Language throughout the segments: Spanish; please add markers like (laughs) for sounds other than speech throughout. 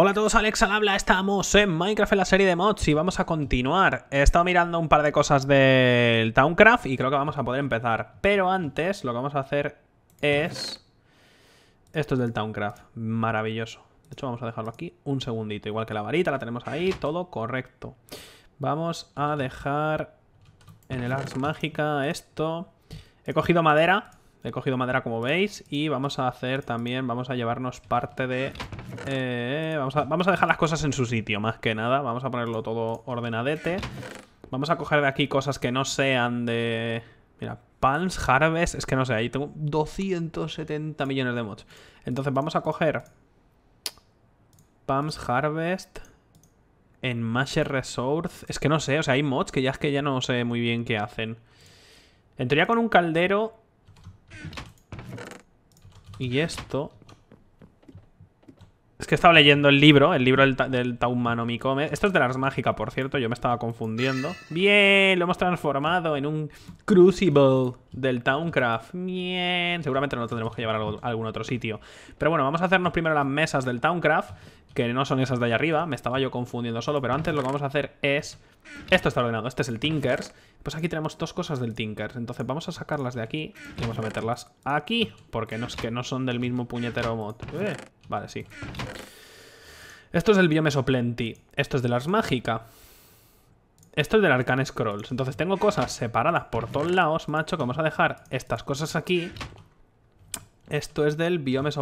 Hola a todos, Alex al habla, estamos en Minecraft en la serie de mods y vamos a continuar. He estado mirando un par de cosas del Towncraft y creo que vamos a poder empezar. Pero antes lo que vamos a hacer es... Esto es del Towncraft, maravilloso. De hecho vamos a dejarlo aquí un segundito, igual que la varita, la tenemos ahí, todo correcto. Vamos a dejar en el Arts Mágica esto. He cogido madera, he cogido madera como veis y vamos a hacer también, vamos a llevarnos parte de eh, vamos, a, dejar las cosas en su sitio, más que nada. Vamos a ponerlo todo ordenadete. Vamos a coger de aquí cosas que no sean de... Mira, Palms, Harvest... Es que no sé, ahí tengo 270 millones de mods. Entonces vamos a coger... Palms, Harvest... En Masher Resource... Es que no sé, o sea, hay mods que ya es que ya no sé muy bien qué hacen. Entraría con un caldero... Y esto... Es que he leyendo el libro, el libro del, ta Esto es de las mágicas, por cierto, yo me estaba confundiendo. Bien, lo hemos transformado en un Crucible del Towncraft. Bien, seguramente no lo tendremos que llevar a algún otro sitio. Pero bueno, vamos a hacernos primero las mesas del Towncraft que no son esas de allá arriba, me estaba yo confundiendo solo, pero antes lo que vamos a hacer es... Esto está ordenado, este es el Tinkers, pues aquí tenemos dos cosas del Tinkers, entonces vamos a sacarlas de aquí y vamos a meterlas aquí, porque no es que no son del mismo puñetero mod. Eh, vale, sí. Esto es del Biomesoplenty, esto es de las mágica. Esto es del Arcane Scrolls. Entonces tengo cosas separadas por todos lados, macho, que vamos a dejar estas cosas aquí esto es del Biomes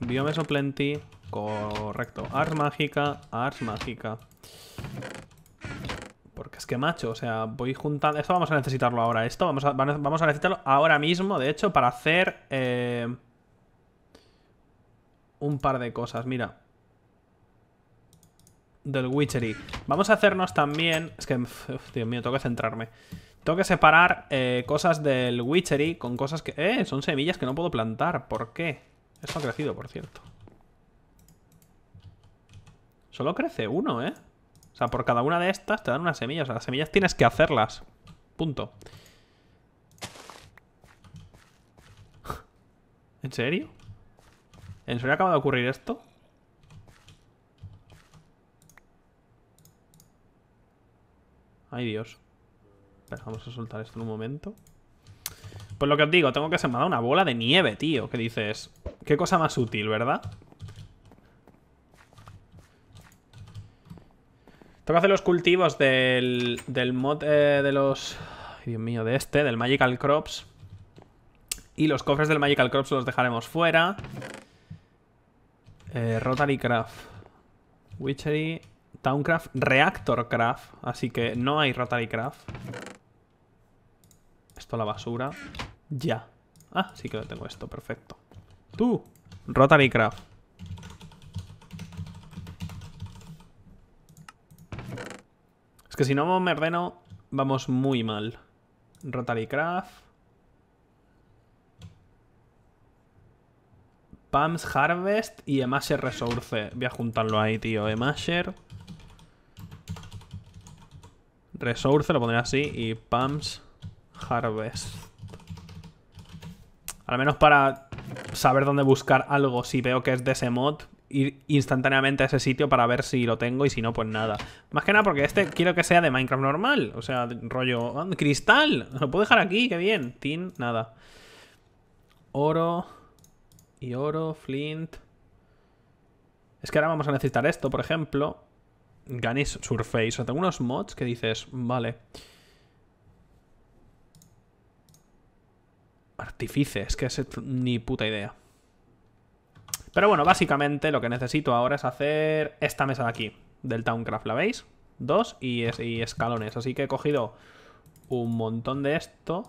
biomesoplenty correcto. Ars mágica, Ars mágica. Porque es que, macho, o sea, voy juntando... Esto vamos a necesitarlo ahora. Esto vamos a, vamos a necesitarlo ahora mismo, de hecho, para hacer... Eh, un par de cosas, mira. Del Witchery. Vamos a hacernos también... Es que, me Dios mío, tengo que centrarme. Tengo que separar eh, cosas del Witchery con cosas que... ¡Eh! Son semillas que no puedo plantar. ¿Por qué? Esto ha crecido, por cierto. Solo crece uno, ¿eh? O sea, por cada una de estas te dan unas semillas. O sea, las semillas tienes que hacerlas. Punto. (laughs) ¿En serio? ¿En serio acaba de ocurrir esto? Ay, Dios vamos a soltar esto en un momento. Pues lo que os digo, tengo que sembrar una bola de nieve, tío. Que dices, qué cosa más útil, ¿verdad? Tengo que hacer los cultivos del, del mod eh, de los... Dios mío, de este, del Magical Crops. Y los cofres del Magical Crops los dejaremos fuera. Eh, Rotary Craft. Witchery. Towncraft. Reactor Craft. Así que no hay Rotary Craft la basura. Ya. Ah, sí que lo tengo esto, perfecto. Tú, Rotary Craft. Es que si no me ordeno, vamos muy mal. Rotary Craft. Pams Harvest y Emasher Resource. Voy a juntarlo ahí, tío. Emasher. Resource, lo pondré así. Y Pams Harvest. Al menos para saber dónde buscar algo. Si veo que es de ese mod, ir instantáneamente a ese sitio para ver si lo tengo y si no, pues nada. Más que nada porque este quiero que sea de Minecraft normal. O sea, rollo... Ah, ¡Cristal! Lo puedo dejar aquí, qué bien. Tin, nada. Oro... Y oro, flint... Es que ahora vamos a necesitar esto, por ejemplo. Ganis Surface. O sea, tengo unos mods que dices... Vale... Artífice, es que es ni puta idea. Pero bueno, básicamente lo que necesito ahora es hacer esta mesa de aquí, del Towncraft, ¿la veis? Dos y, y escalones, así que he cogido un montón de esto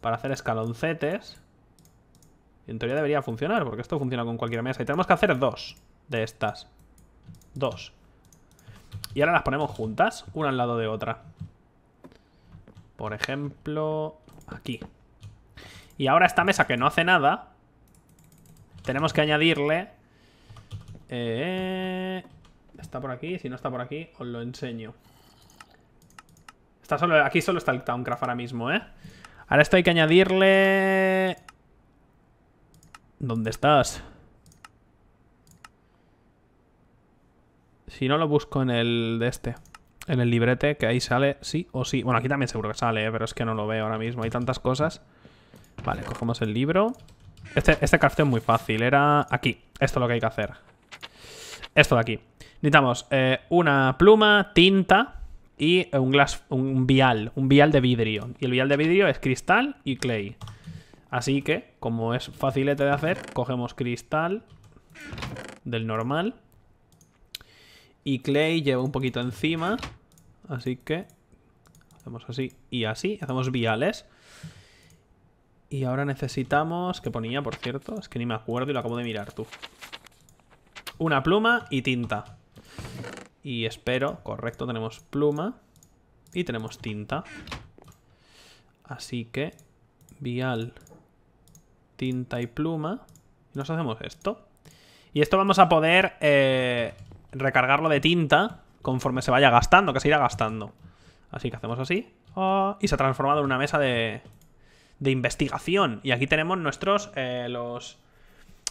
para hacer escaloncetes. En teoría debería funcionar, porque esto funciona con cualquier mesa. Y tenemos que hacer dos de estas. Dos. Y ahora las ponemos juntas, una al lado de otra. Por ejemplo, aquí. Y ahora esta mesa que no hace nada, tenemos que añadirle... Eh, está por aquí, si no está por aquí, os lo enseño. Está solo, aquí solo está el Towncraft ahora mismo, ¿eh? Ahora esto hay que añadirle... ¿Dónde estás? Si no lo busco en el de este En el librete, que ahí sale sí o sí Bueno, aquí también seguro que sale, ¿eh? pero es que no lo veo ahora mismo Hay tantas cosas Vale, cogemos el libro. Este, este es muy fácil. Era aquí. Esto es lo que hay que hacer. Esto de aquí. Necesitamos eh, una pluma, tinta y un, glass, un vial. Un vial de vidrio. Y el vial de vidrio es cristal y clay. Así que, como es facilete de hacer, cogemos cristal del normal. Y clay lleva un poquito encima. Así que hacemos así y así. Hacemos viales. Y ahora necesitamos... ¿Qué ponía, por cierto? Es que ni me acuerdo y lo acabo de mirar, tú. Una pluma y tinta. Y espero... Correcto, tenemos pluma. Y tenemos tinta. Así que... Vial. Tinta y pluma. Y nos hacemos esto. Y esto vamos a poder... Eh, recargarlo de tinta conforme se vaya gastando, que se irá gastando. Así que hacemos así. Oh, y se ha transformado en una mesa de, de investigación. Y aquí tenemos nuestros, eh, los...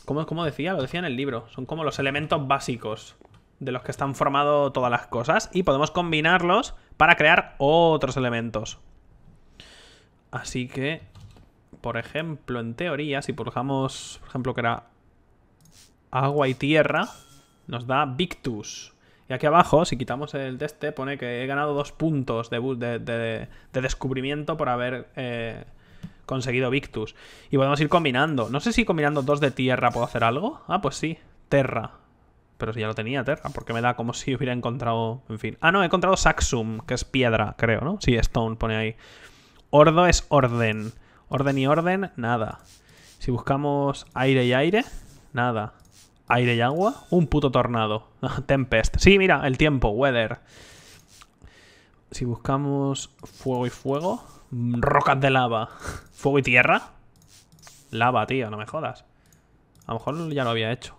¿cómo, decía? Lo decía en el libro. Son como los elementos básicos de los que están formados todas las cosas y podemos combinarlos para crear otros elementos. Así que, por ejemplo, en teoría, si pulsamos, por ejemplo, que era agua y tierra, nos da Victus. Y aquí abajo, si quitamos el de este, pone que he ganado dos puntos de, de, descubrimiento por haber eh, conseguido Victus. Y podemos ir combinando. No sé si combinando dos de tierra puedo hacer algo. Ah, pues sí. Terra. Pero si ya lo tenía, Terra, porque me da como si (laughs) hubiera encontrado... En fin. Ah, no, he encontrado Saxum, que es piedra, creo, ¿no? Sí, Stone pone ahí. Ordo es orden. Orden y orden, nada. Si buscamos aire y aire, nada. Aire y agua, un puto tornado. (laughs) Tempest. Sí, mira, el tiempo, weather. Si buscamos fuego y fuego, Rocas de lava. ¿Fuego y tierra? Lava, tío, no me jodas. A lo mejor ya lo había hecho.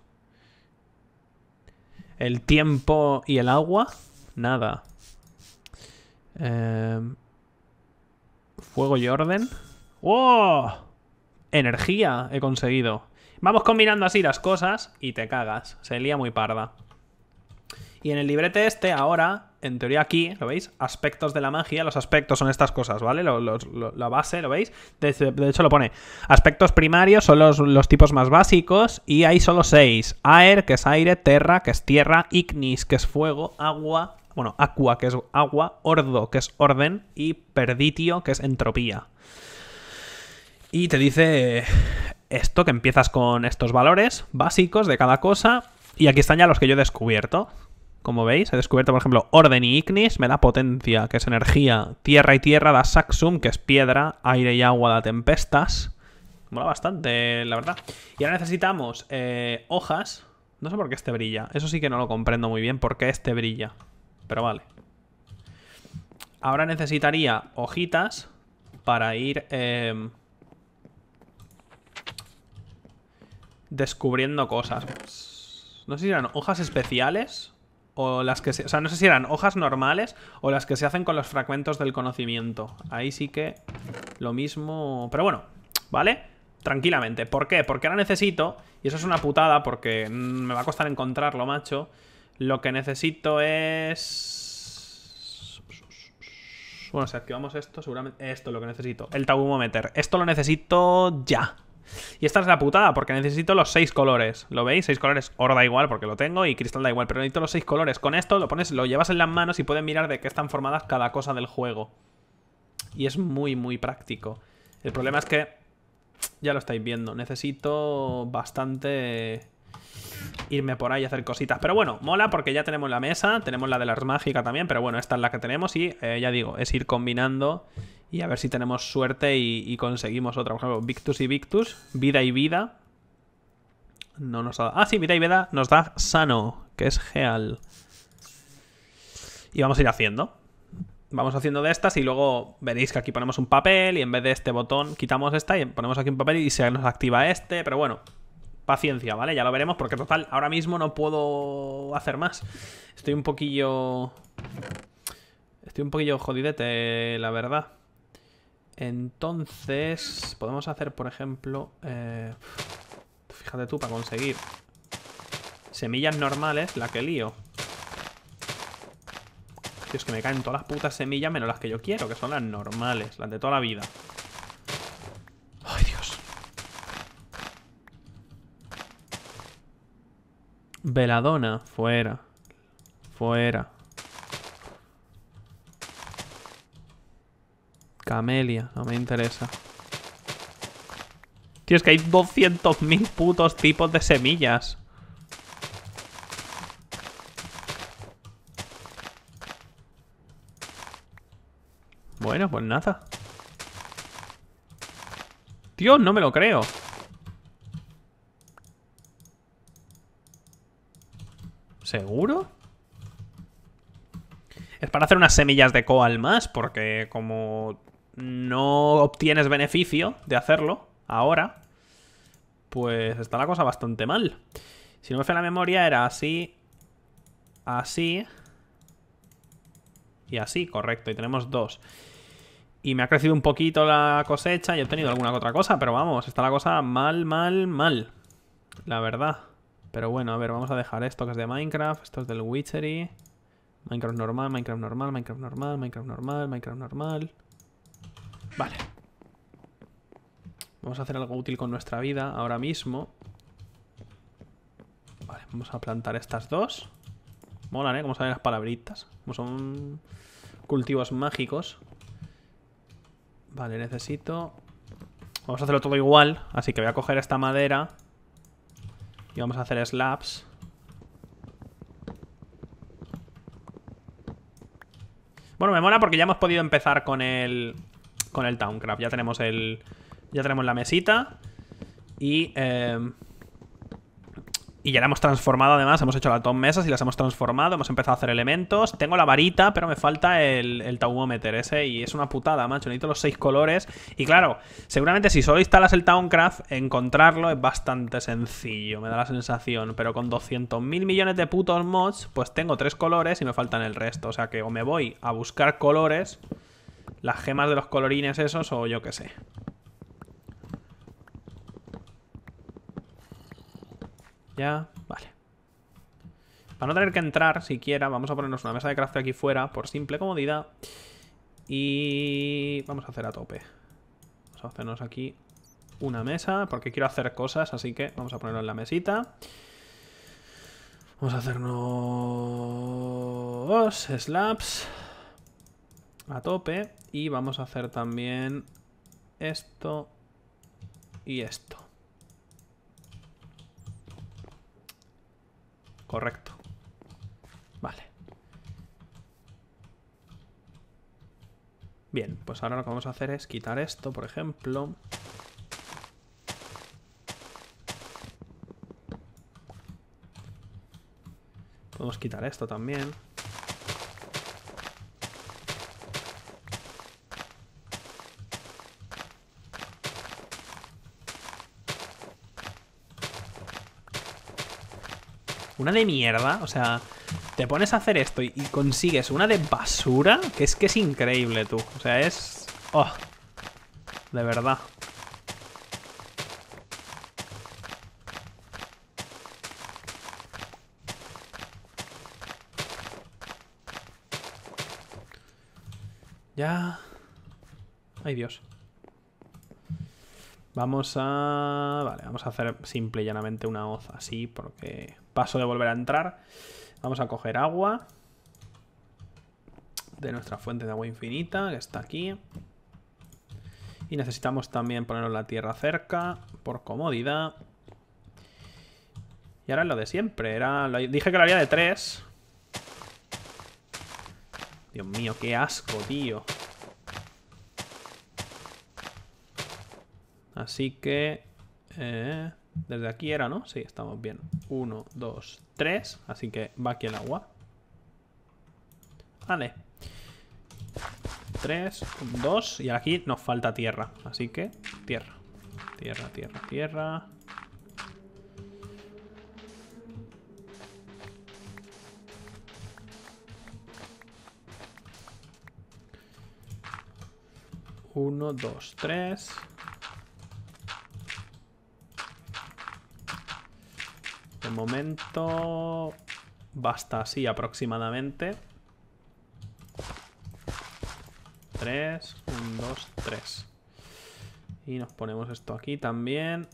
El tiempo y el agua. Nada. Em, fuego y orden. ¡Wow! ¡Oh! Energía he conseguido. Vamos combinando así las cosas y te cagas. Se lía muy parda. Y en el librete este ahora en teoría aquí, ¿lo veis? Aspectos de la magia, los aspectos son estas cosas, ¿vale? la base, ¿lo veis? De, hecho lo pone, aspectos primarios son los, tipos más básicos y hay solo seis. Aer, que es aire, terra, que es tierra, ignis, que es fuego, agua, bueno, aqua, que es agua, ordo, que es orden y perditio, que es entropía. Y te dice esto, que empiezas con estos valores básicos de cada cosa y aquí están ya los que yo he descubierto, como veis, he descubierto, por ejemplo, Orden y Ignis, me da potencia, que es energía. Tierra y tierra da Saxum, que es piedra. Aire y agua da tempestas. Mola bastante, la verdad. Y ahora necesitamos eh, hojas. No sé por qué este brilla. Eso sí que no lo comprendo muy bien, por qué este brilla. Pero vale. Ahora necesitaría hojitas para ir em, descubriendo cosas. No sé si eran hojas especiales o las que se, o sea, no sé si eran hojas normales o las que se hacen con los fragmentos del conocimiento. Ahí sí que lo mismo, pero bueno, ¿vale? Tranquilamente. ¿Por qué? Porque ahora necesito, y eso es una putada porque mm, me va a costar encontrarlo, macho. Lo que necesito es bueno, si activamos esto, seguramente esto es lo que necesito, el tabumometer. Esto lo necesito ya. Y esta es la putada, porque necesito los seis colores. ¿Lo veis? Seis colores. Oro da igual, porque lo tengo, y cristal da igual, pero necesito los seis colores. Con esto lo pones, lo llevas en las manos y puedes mirar de qué están formadas cada cosa del juego. Y es muy, muy práctico. El problema es que, ya lo estáis viendo, necesito bastante irme por ahí a hacer cositas. Pero bueno, mola porque ya tenemos la mesa, tenemos la de las mágicas también, pero bueno, esta es la que tenemos y eh, ya digo, es ir combinando y a ver si tenemos suerte y, conseguimos otra. Por ejemplo, Victus y Victus, vida y vida. No nos da... Ah, sí, vida y vida nos da Sano, que es Geal. Y vamos a ir haciendo. Vamos haciendo de estas y luego veréis que aquí ponemos un papel y en vez de este botón quitamos esta y ponemos aquí un papel y se nos activa este, pero bueno, paciencia, ¿vale? Ya lo veremos porque total, ahora mismo no puedo hacer más. Estoy un poquillo... Estoy un poquillo jodidete, la verdad. Entonces, podemos hacer, por ejemplo... Eh, fíjate tú, para conseguir semillas normales, la que lío. Dios, es que me caen todas las putas semillas menos las que yo quiero, que son las normales, las de toda la vida. Veladona, fuera. Fuera. Camelia, no me interesa. Tío, es que hay 200.000 putos tipos de semillas. Bueno, pues nada. Dios, no me lo creo. ¿Seguro? Es para hacer unas semillas de coal más, porque como no obtienes beneficio de hacerlo ahora, pues está la cosa bastante mal. Si no me falla la memoria, era así, así y así, correcto. Y tenemos dos. Y me ha crecido un poquito la cosecha y he obtenido alguna otra cosa, pero vamos, está la cosa mal, mal, mal. La verdad. Pero bueno, a ver, vamos a dejar esto que es de Minecraft, esto es del Witchery. Minecraft normal, Minecraft normal, Minecraft normal, Minecraft normal, Minecraft normal. Vale. Vamos a hacer algo útil con nuestra vida ahora mismo. Vale, vamos a plantar estas dos. Molan, ¿eh? Como saben las palabritas. Como son cultivos mágicos. Vale, necesito... Vamos a hacerlo todo igual. Así que voy a coger esta madera y vamos a hacer slabs. Bueno, me mola porque ya hemos podido empezar con el... Con el Towncraft. Ya tenemos el... Ya tenemos la mesita. Y... Eh, y ya la hemos transformado además, hemos hecho las dos mesas y las hemos transformado, hemos empezado a hacer elementos. Tengo la varita, pero me falta el, el ese y es una putada, macho. Necesito los seis colores. Y claro, seguramente si solo instalas el Towncraft, encontrarlo es bastante sencillo, me da la sensación. Pero con 200.000 millones de putos mods, pues tengo tres colores y me faltan el resto. O sea que o me voy a buscar colores, las gemas de los colorines esos o yo qué sé. Ya, vale. Para no tener que entrar siquiera, vamos a ponernos una mesa de craft aquí fuera por simple comodidad. Y vamos a hacer a tope. Vamos a hacernos aquí una mesa, porque quiero hacer cosas, así que vamos a ponerlo en la mesita. Vamos a hacernos slabs a tope y vamos a hacer también esto y esto. correcto. Vale. Bien, pues ahora lo que vamos a hacer es quitar esto, por ejemplo. Podemos quitar esto también. Una de mierda, o sea, te pones a hacer esto y, consigues una de basura, que es que es increíble, tú. O sea, es... Oh, de verdad. Ya... Ay, Dios. Vamos a... Vale, vamos a hacer simple y llanamente una hoz así porque paso de volver a entrar. Vamos a coger agua. De nuestra fuente de agua infinita, que está aquí. Y necesitamos también ponernos la tierra cerca, por comodidad. Y ahora es lo de siempre. Era, dije que lo había de tres. Dios mío, qué asco, tío. Así que... Eh, desde aquí era, ¿no? Sí, estamos bien. Uno, dos, tres Así que va aquí el agua. Vale. Tres, dos Y aquí nos falta tierra. Así que tierra. Tierra, tierra, tierra. Uno, dos, tres. momento basta así aproximadamente. 3, 1, 2, 3. Y nos ponemos esto aquí también.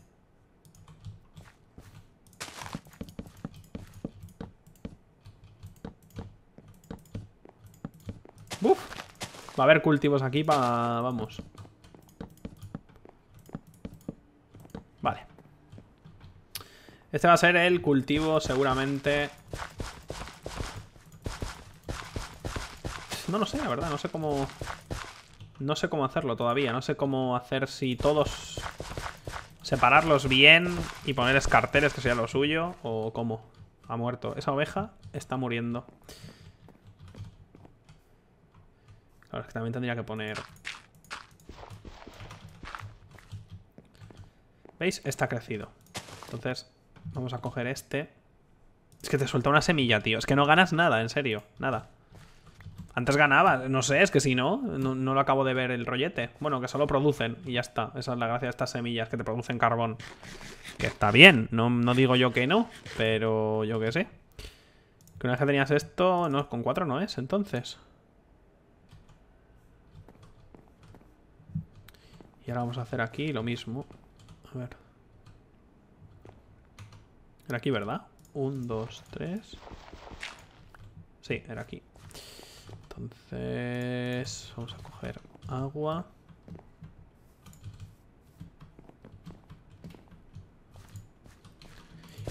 va a haber cultivos aquí para... Vamos. Este va a ser el cultivo seguramente... No lo sé, la verdad. No sé cómo... No sé cómo hacerlo todavía. No sé cómo hacer si todos... Separarlos bien y poner escarteles, que sea lo suyo. O cómo. Ha muerto. Esa oveja está muriendo. Claro, es que también tendría que poner... ¿Veis? Está crecido. Entonces, Vamos a coger este. Es que te suelta una semilla, tío. Es que no ganas nada, en serio. Nada. Antes ganaba, no sé, es que si no, no, lo acabo de ver el rollete. Bueno, que solo producen y ya está. Esa es la gracia de estas semillas, que te producen carbón. Que está bien, no, digo yo que no, pero yo que sé. Que una vez que tenías esto, no, con cuatro no es, entonces. Y ahora vamos a hacer aquí lo mismo. A ver. Era aquí, ¿verdad? Un, dos, tres. Sí, era aquí. Entonces... Vamos a coger agua.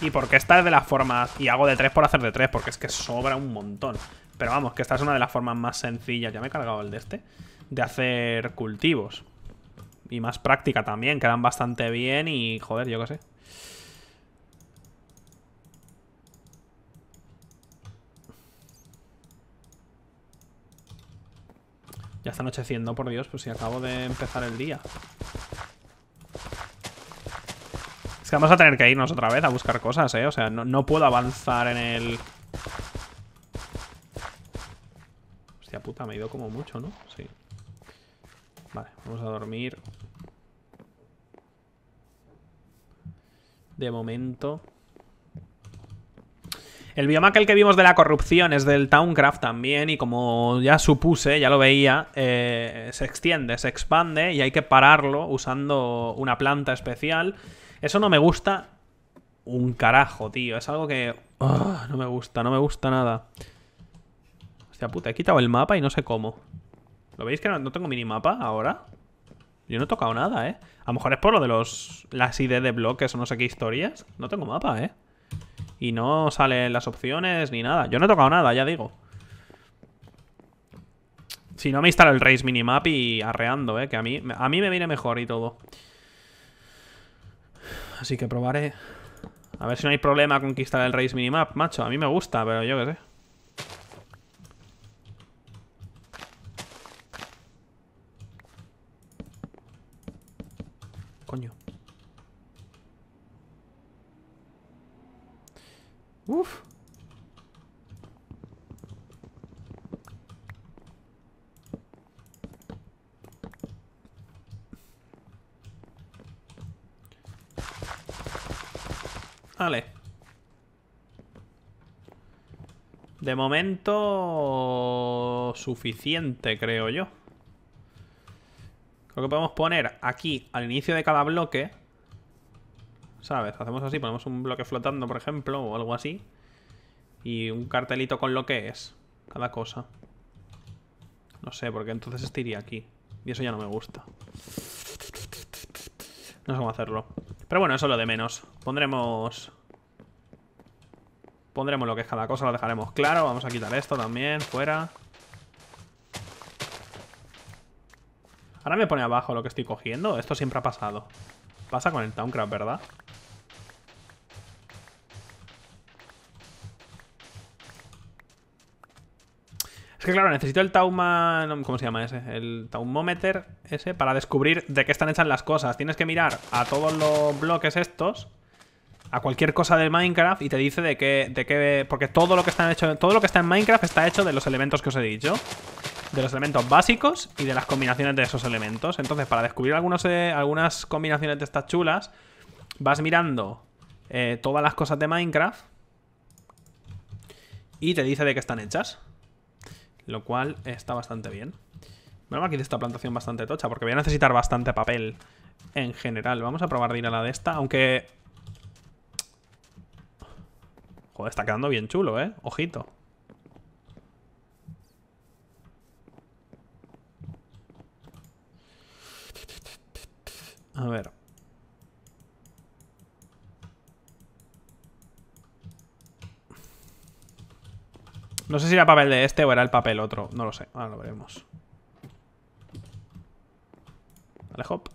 ¿Y porque esta es de las formas? Y hago de tres por hacer de tres, porque es que sobra un montón. Pero vamos, que esta es una de las formas más sencillas. Ya me he cargado el de este. De hacer cultivos. Y más práctica también. Quedan bastante bien y, joder, yo qué sé. Ya está anocheciendo, por Dios, pues si acabo de empezar el día. Es que vamos a tener que irnos otra vez a buscar cosas, ¿eh? O sea, no, no puedo avanzar en el... Hostia puta, me he ido como mucho, ¿no? Sí. Vale, vamos a dormir. De momento... El bioma que vimos de la corrupción es del Towncraft también y como ya supuse, ya lo veía, eh, se extiende, se expande y hay que pararlo usando una planta especial. Eso no me gusta un carajo, tío. Es algo que... Ah, no me gusta, no me gusta nada. Hostia puta, he quitado el mapa y no sé cómo. ¿Lo veis que no, tengo minimapa ahora? Yo no he tocado nada, ¿eh? A lo mejor es por lo de los... Las ID de bloques o no sé qué historias. No tengo mapa, ¿eh? Y no salen las opciones ni nada. Yo no he tocado nada, ya digo. Si no, me instalo el Race Minimap y arreando, ¿eh? Que a mí, a mí me viene mejor y todo. Así que probaré. A ver si no hay problema con que el Race Minimap, macho. A mí me gusta, pero yo qué sé. De momento, suficiente, creo yo. Creo que podemos poner aquí, al inicio de cada bloque, ¿sabes? Hacemos así, ponemos un bloque flotando, por ejemplo, o algo así. Y un cartelito con lo que es, cada cosa. No sé, porque entonces este iría aquí. Y eso ya no me gusta. No sé cómo hacerlo. Pero bueno, eso es lo de menos. Pondremos Pondremos lo que es cada cosa, lo dejaremos claro. Vamos a quitar esto también, fuera. Ahora me pone abajo lo que estoy cogiendo. Esto siempre ha pasado. Pasa con el Towncraft, ¿verdad? Es que claro, necesito el Tauman. ¿Cómo se llama ese? El taumometer ese para descubrir de qué están hechas las cosas. Tienes que mirar a todos los bloques estos a cualquier cosa del Minecraft y te dice de qué, de qué, porque todo lo que está hecho, todo lo que está en Minecraft está hecho de los elementos que os he dicho, de los elementos básicos y de las combinaciones de esos elementos. Entonces, para descubrir eh, algunas combinaciones de estas chulas, vas mirando eh, todas las cosas de Minecraft y te dice de qué están hechas, lo cual está bastante bien. Bueno, aquí de esta plantación bastante tocha, porque voy a necesitar bastante papel en general. Vamos a probar de ir a la de esta, aunque Joder, está quedando bien chulo, ¿eh? Ojito. A ver. No sé si era papel de este o era el papel otro. No lo sé. Ahora lo veremos. Vale, hop.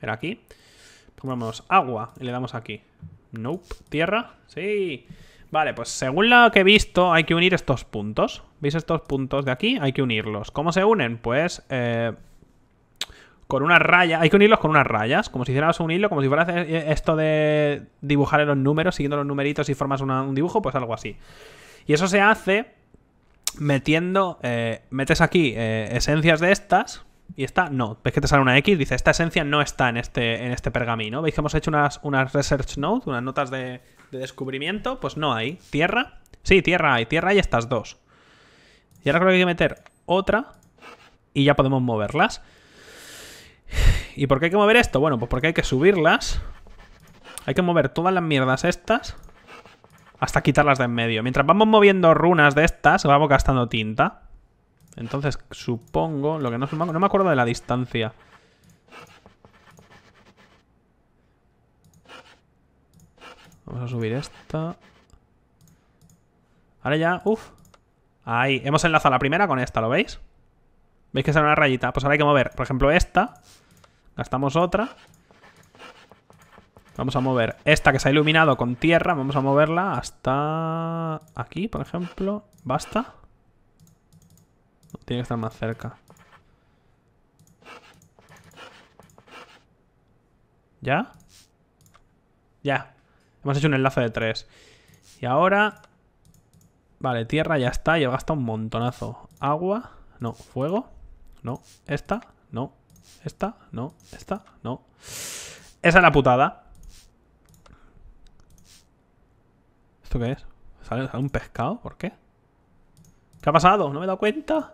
Era aquí. Pongamos agua y le damos aquí. Nope. ¿Tierra? Sí. Vale, pues según lo que he visto, hay que unir estos puntos. ¿Veis estos puntos de aquí? Hay que unirlos. ¿Cómo se unen? Pues... Eh, con una raya, hay que unirlos con unas rayas, como si hicieras un hilo, como si fuera eh, eh, esto de dibujar en los números, siguiendo los numeritos y formas un dibujo, pues algo así. Y eso se hace metiendo, metes aquí esencias de estas, y esta no. Ves que te sale una X, dice, esta esencia no está en este, en este pergamino. Veis que hemos hecho unas, unas research notes, unas notas de, de descubrimiento, pues no hay. Tierra, sí, tierra hay, tierra hay estas dos. Y ahora creo que hay que meter otra y ya podemos moverlas. ¿Y por qué hay que mover esto? Bueno, pues porque hay que subirlas. Hay que mover todas las mierdas estas hasta quitarlas de en medio. Mientras vamos moviendo runas de estas, vamos gastando tinta. Entonces, supongo... Lo que no, no me acuerdo de la distancia. Vamos a subir esta. Ahora ya... uff Ahí. Hemos enlazado la primera con esta, ¿lo veis? ¿Veis que sale una rayita? Pues ahora hay que mover, por ejemplo, esta. Gastamos otra. Vamos a mover esta que se ha iluminado con tierra. Vamos a moverla hasta aquí, por ejemplo. Basta. Tiene que estar más cerca. ¿Ya? Ya. Hemos hecho un enlace de tres. Y ahora... Vale, tierra ya está. Yo gastado un montonazo. Agua. No. Fuego. No. Esta. No. Esta. No. Esta. No. Esa es la putada. ¿Esto qué es? ¿Sale, un pescado? ¿Por qué? ¿Qué ha pasado? ¿No me he dado cuenta?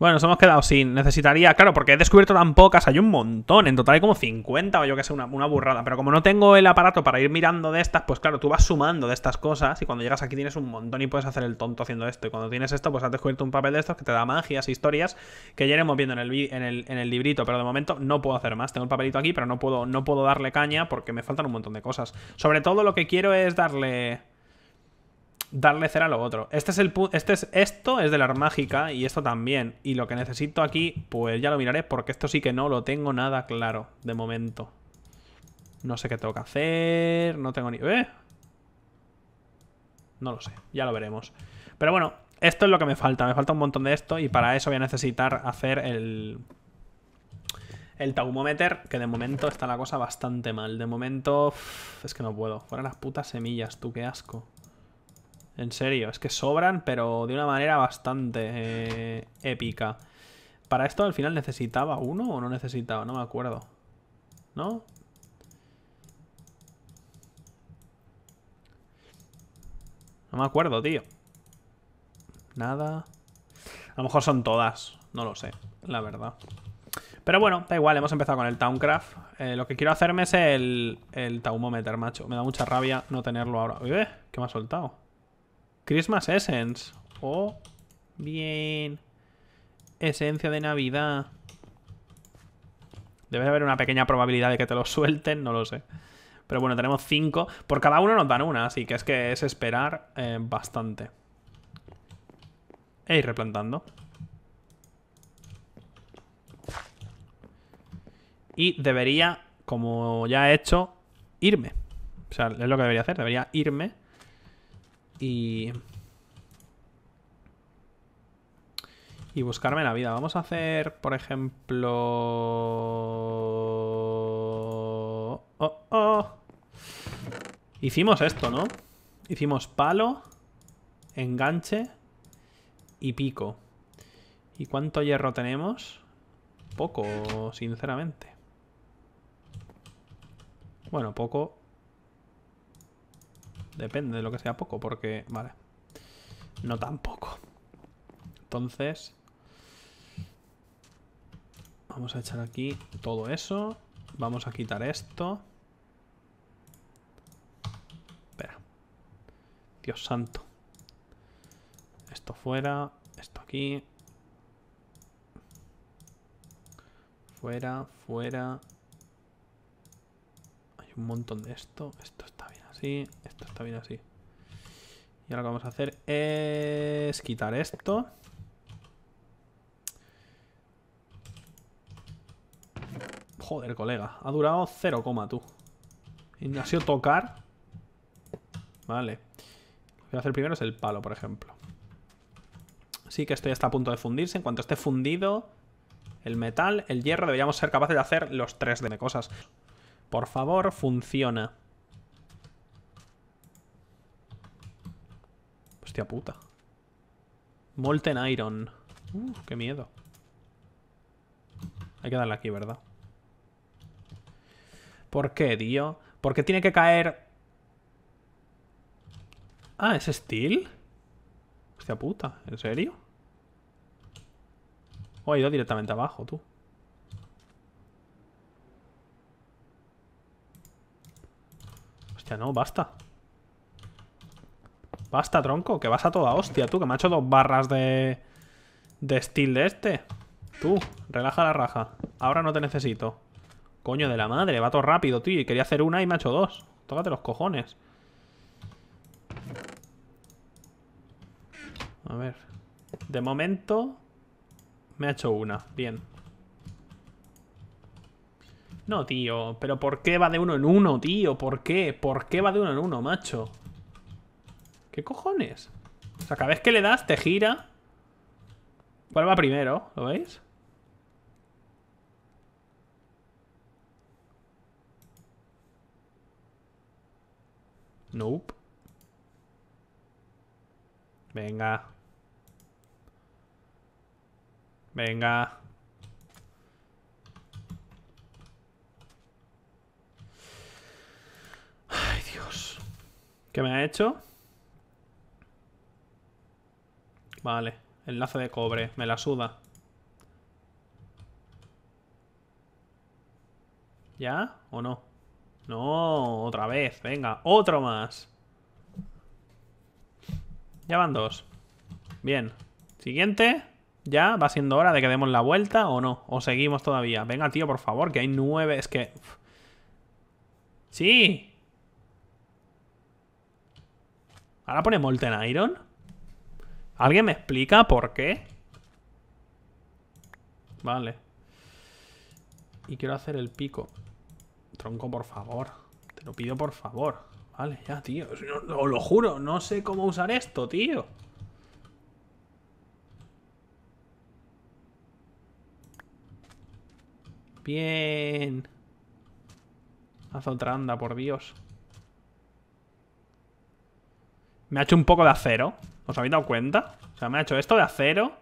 Bueno, nos hemos quedado sin. Necesitaría. Claro, porque he descubierto tan pocas. Hay un montón. En total hay como 50 o yo que sé, una, burrada. Pero como no tengo el aparato para ir mirando de estas, pues claro, tú vas sumando de estas cosas. Y cuando llegas aquí tienes un montón y puedes hacer el tonto haciendo esto. Y cuando tienes esto, pues has descubierto un papel de estos que te da magias, e historias. Que ya iremos viendo en el, en el, librito. Pero de momento no puedo hacer más. Tengo el papelito aquí, pero no puedo, no puedo darle caña porque me faltan un montón de cosas. Sobre todo lo que quiero es darle darle cera a lo otro. Este es el este es esto es de la mágica y esto también. Y lo que necesito aquí, pues ya lo miraré porque esto sí que no lo tengo nada claro de momento. No sé qué tengo que hacer, no tengo ni... ¿Eh? No lo sé, ya lo veremos. Pero bueno, esto es lo que me falta, me falta un montón de esto y para eso voy a necesitar hacer el... El taumometer que de momento está la cosa bastante mal. De momento, es que no puedo. Fuera las putas semillas, tú, qué asco. En serio, es que sobran, pero de una manera bastante eh, épica. ¿Para esto al final necesitaba uno o no necesitaba? No me acuerdo. ¿No? No me acuerdo, tío. Nada. A lo mejor son todas. No lo sé, la verdad. Pero bueno, da igual, hemos empezado con el Towncraft. Eh, lo que quiero hacerme es el, el Taumometer, macho. Me da mucha rabia no tenerlo ahora. Uy, ¿Qué me ha soltado? Christmas Essence. Oh, bien. Esencia de Navidad. Debe haber una pequeña probabilidad de que te lo suelten, no lo sé. Pero bueno, tenemos cinco. Por cada uno nos dan una, así que es que es esperar eh, bastante. E ir replantando. Y debería, como ya he hecho, irme. O sea, es lo que debería hacer. Debería irme y... Y buscarme la vida. Vamos a hacer, por ejemplo... Oh, oh. Hicimos esto, ¿no? Hicimos palo, enganche y pico. ¿Y cuánto hierro tenemos? Poco, sinceramente. Bueno, poco Depende de lo que sea poco, porque... Vale. No tampoco. Entonces... Vamos a echar aquí todo eso. Vamos a quitar esto. Espera. Dios santo. Esto fuera. Esto aquí. Fuera, fuera. Hay un montón de esto. Esto está esto está bien así. Y ahora lo que vamos a hacer es quitar esto. Joder, colega. Ha durado 0, tú. Y ha sido tocar. Vale. Lo que voy a hacer primero es el palo, por ejemplo. Sí que esto ya está a punto de fundirse. En cuanto esté fundido, el metal, el hierro, deberíamos ser capaces de hacer los 3 de cosas. Por favor, funciona. Hostia puta. Molten Iron. Uh, qué miedo. Hay que darle aquí, ¿verdad? ¿Por qué, tío? Porque tiene que caer... Ah, ¿es Steel? Hostia puta, ¿en serio? O oh, ha ido directamente abajo, tú. Hostia, no, basta. Basta, tronco, que vas a toda hostia, tú, que me ha hecho dos barras de... De steel de este. Tú, relaja la raja. Ahora no te necesito. Coño de la madre, va todo rápido, tío. Y quería hacer una y me ha hecho dos. Tócate los cojones. A ver. De momento... Me ha hecho una. Bien. No, tío. Pero ¿por qué va de uno en uno, tío? ¿Por qué? ¿Por qué va de uno en uno, macho? ¿Qué cojones? O sea, cada vez que le das, te gira. ¿Cuál primero? ¿Lo veis? Nope. Venga. Venga. Ay, Dios. ¿Qué me ha hecho? Vale. Enlace de cobre. Me la suda. ¿Ya? ¿O no? No, otra vez. Venga, otro más. Ya van dos. Bien. Siguiente. Ya va siendo hora de que demos la vuelta o no. O seguimos todavía. Venga, tío, por favor, que hay nueve. Es que... Sí. Ahora pone Molten Iron. ¿Alguien me explica por qué? Vale. Y quiero hacer el pico. Tronco, por favor. Te lo pido, por favor. Vale, ya, tío. Os lo, juro, no sé cómo usar esto, tío. Bien. Haz otra anda, por Dios. Me ha hecho un poco de acero. ¿Os habéis dado cuenta? O sea, me ha hecho esto de acero.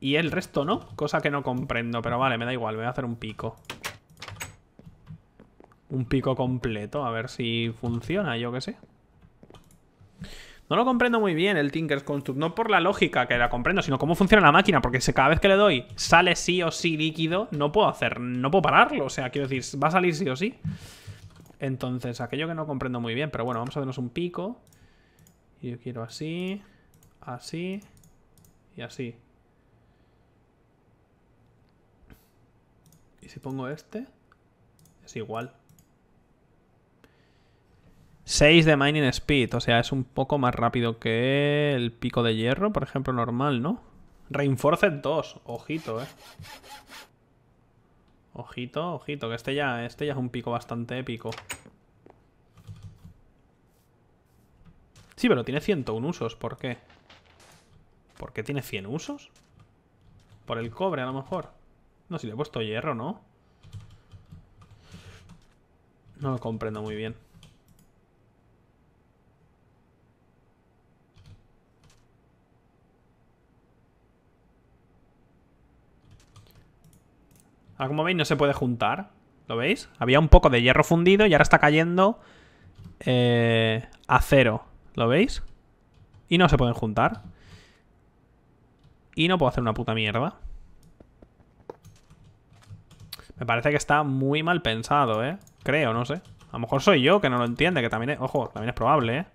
Y el resto no. Cosa que no comprendo. Pero vale, me da igual. voy a hacer un pico. Un pico completo. A ver si funciona. Yo qué sé. No lo comprendo muy bien el Tinker's Construct, no por la lógica que la comprendo, sino cómo funciona la máquina, porque si cada vez que le doy sale sí o sí líquido, no puedo hacer, no puedo pararlo, o sea, quiero decir, va a salir sí o sí. Entonces, aquello que no comprendo muy bien, pero bueno, vamos a hacernos un pico. Y yo quiero así, así y así. Y si pongo este, es igual. 6 de mining speed, o sea, es un poco más rápido que el pico de hierro, por ejemplo, normal, ¿no? Reinforced 2, ojito, eh. Ojito, ojito, que este ya, este ya es un pico bastante épico. Sí, pero tiene 101 usos. ¿Por qué? ¿Por qué tiene 100 usos? Por el cobre, a lo mejor. No, si le he puesto hierro, ¿no? No lo comprendo muy bien. Ah, como veis, no se puede juntar. ¿Lo veis? Había un poco de hierro fundido y ahora está cayendo eh, a cero. ¿Lo veis? Y no se pueden juntar. Y no puedo hacer una puta mierda. Me parece que está muy mal pensado, ¿eh? Creo, no sé. A lo mejor soy yo que no lo entiende, que también es... Ojo, también es probable, ¿eh?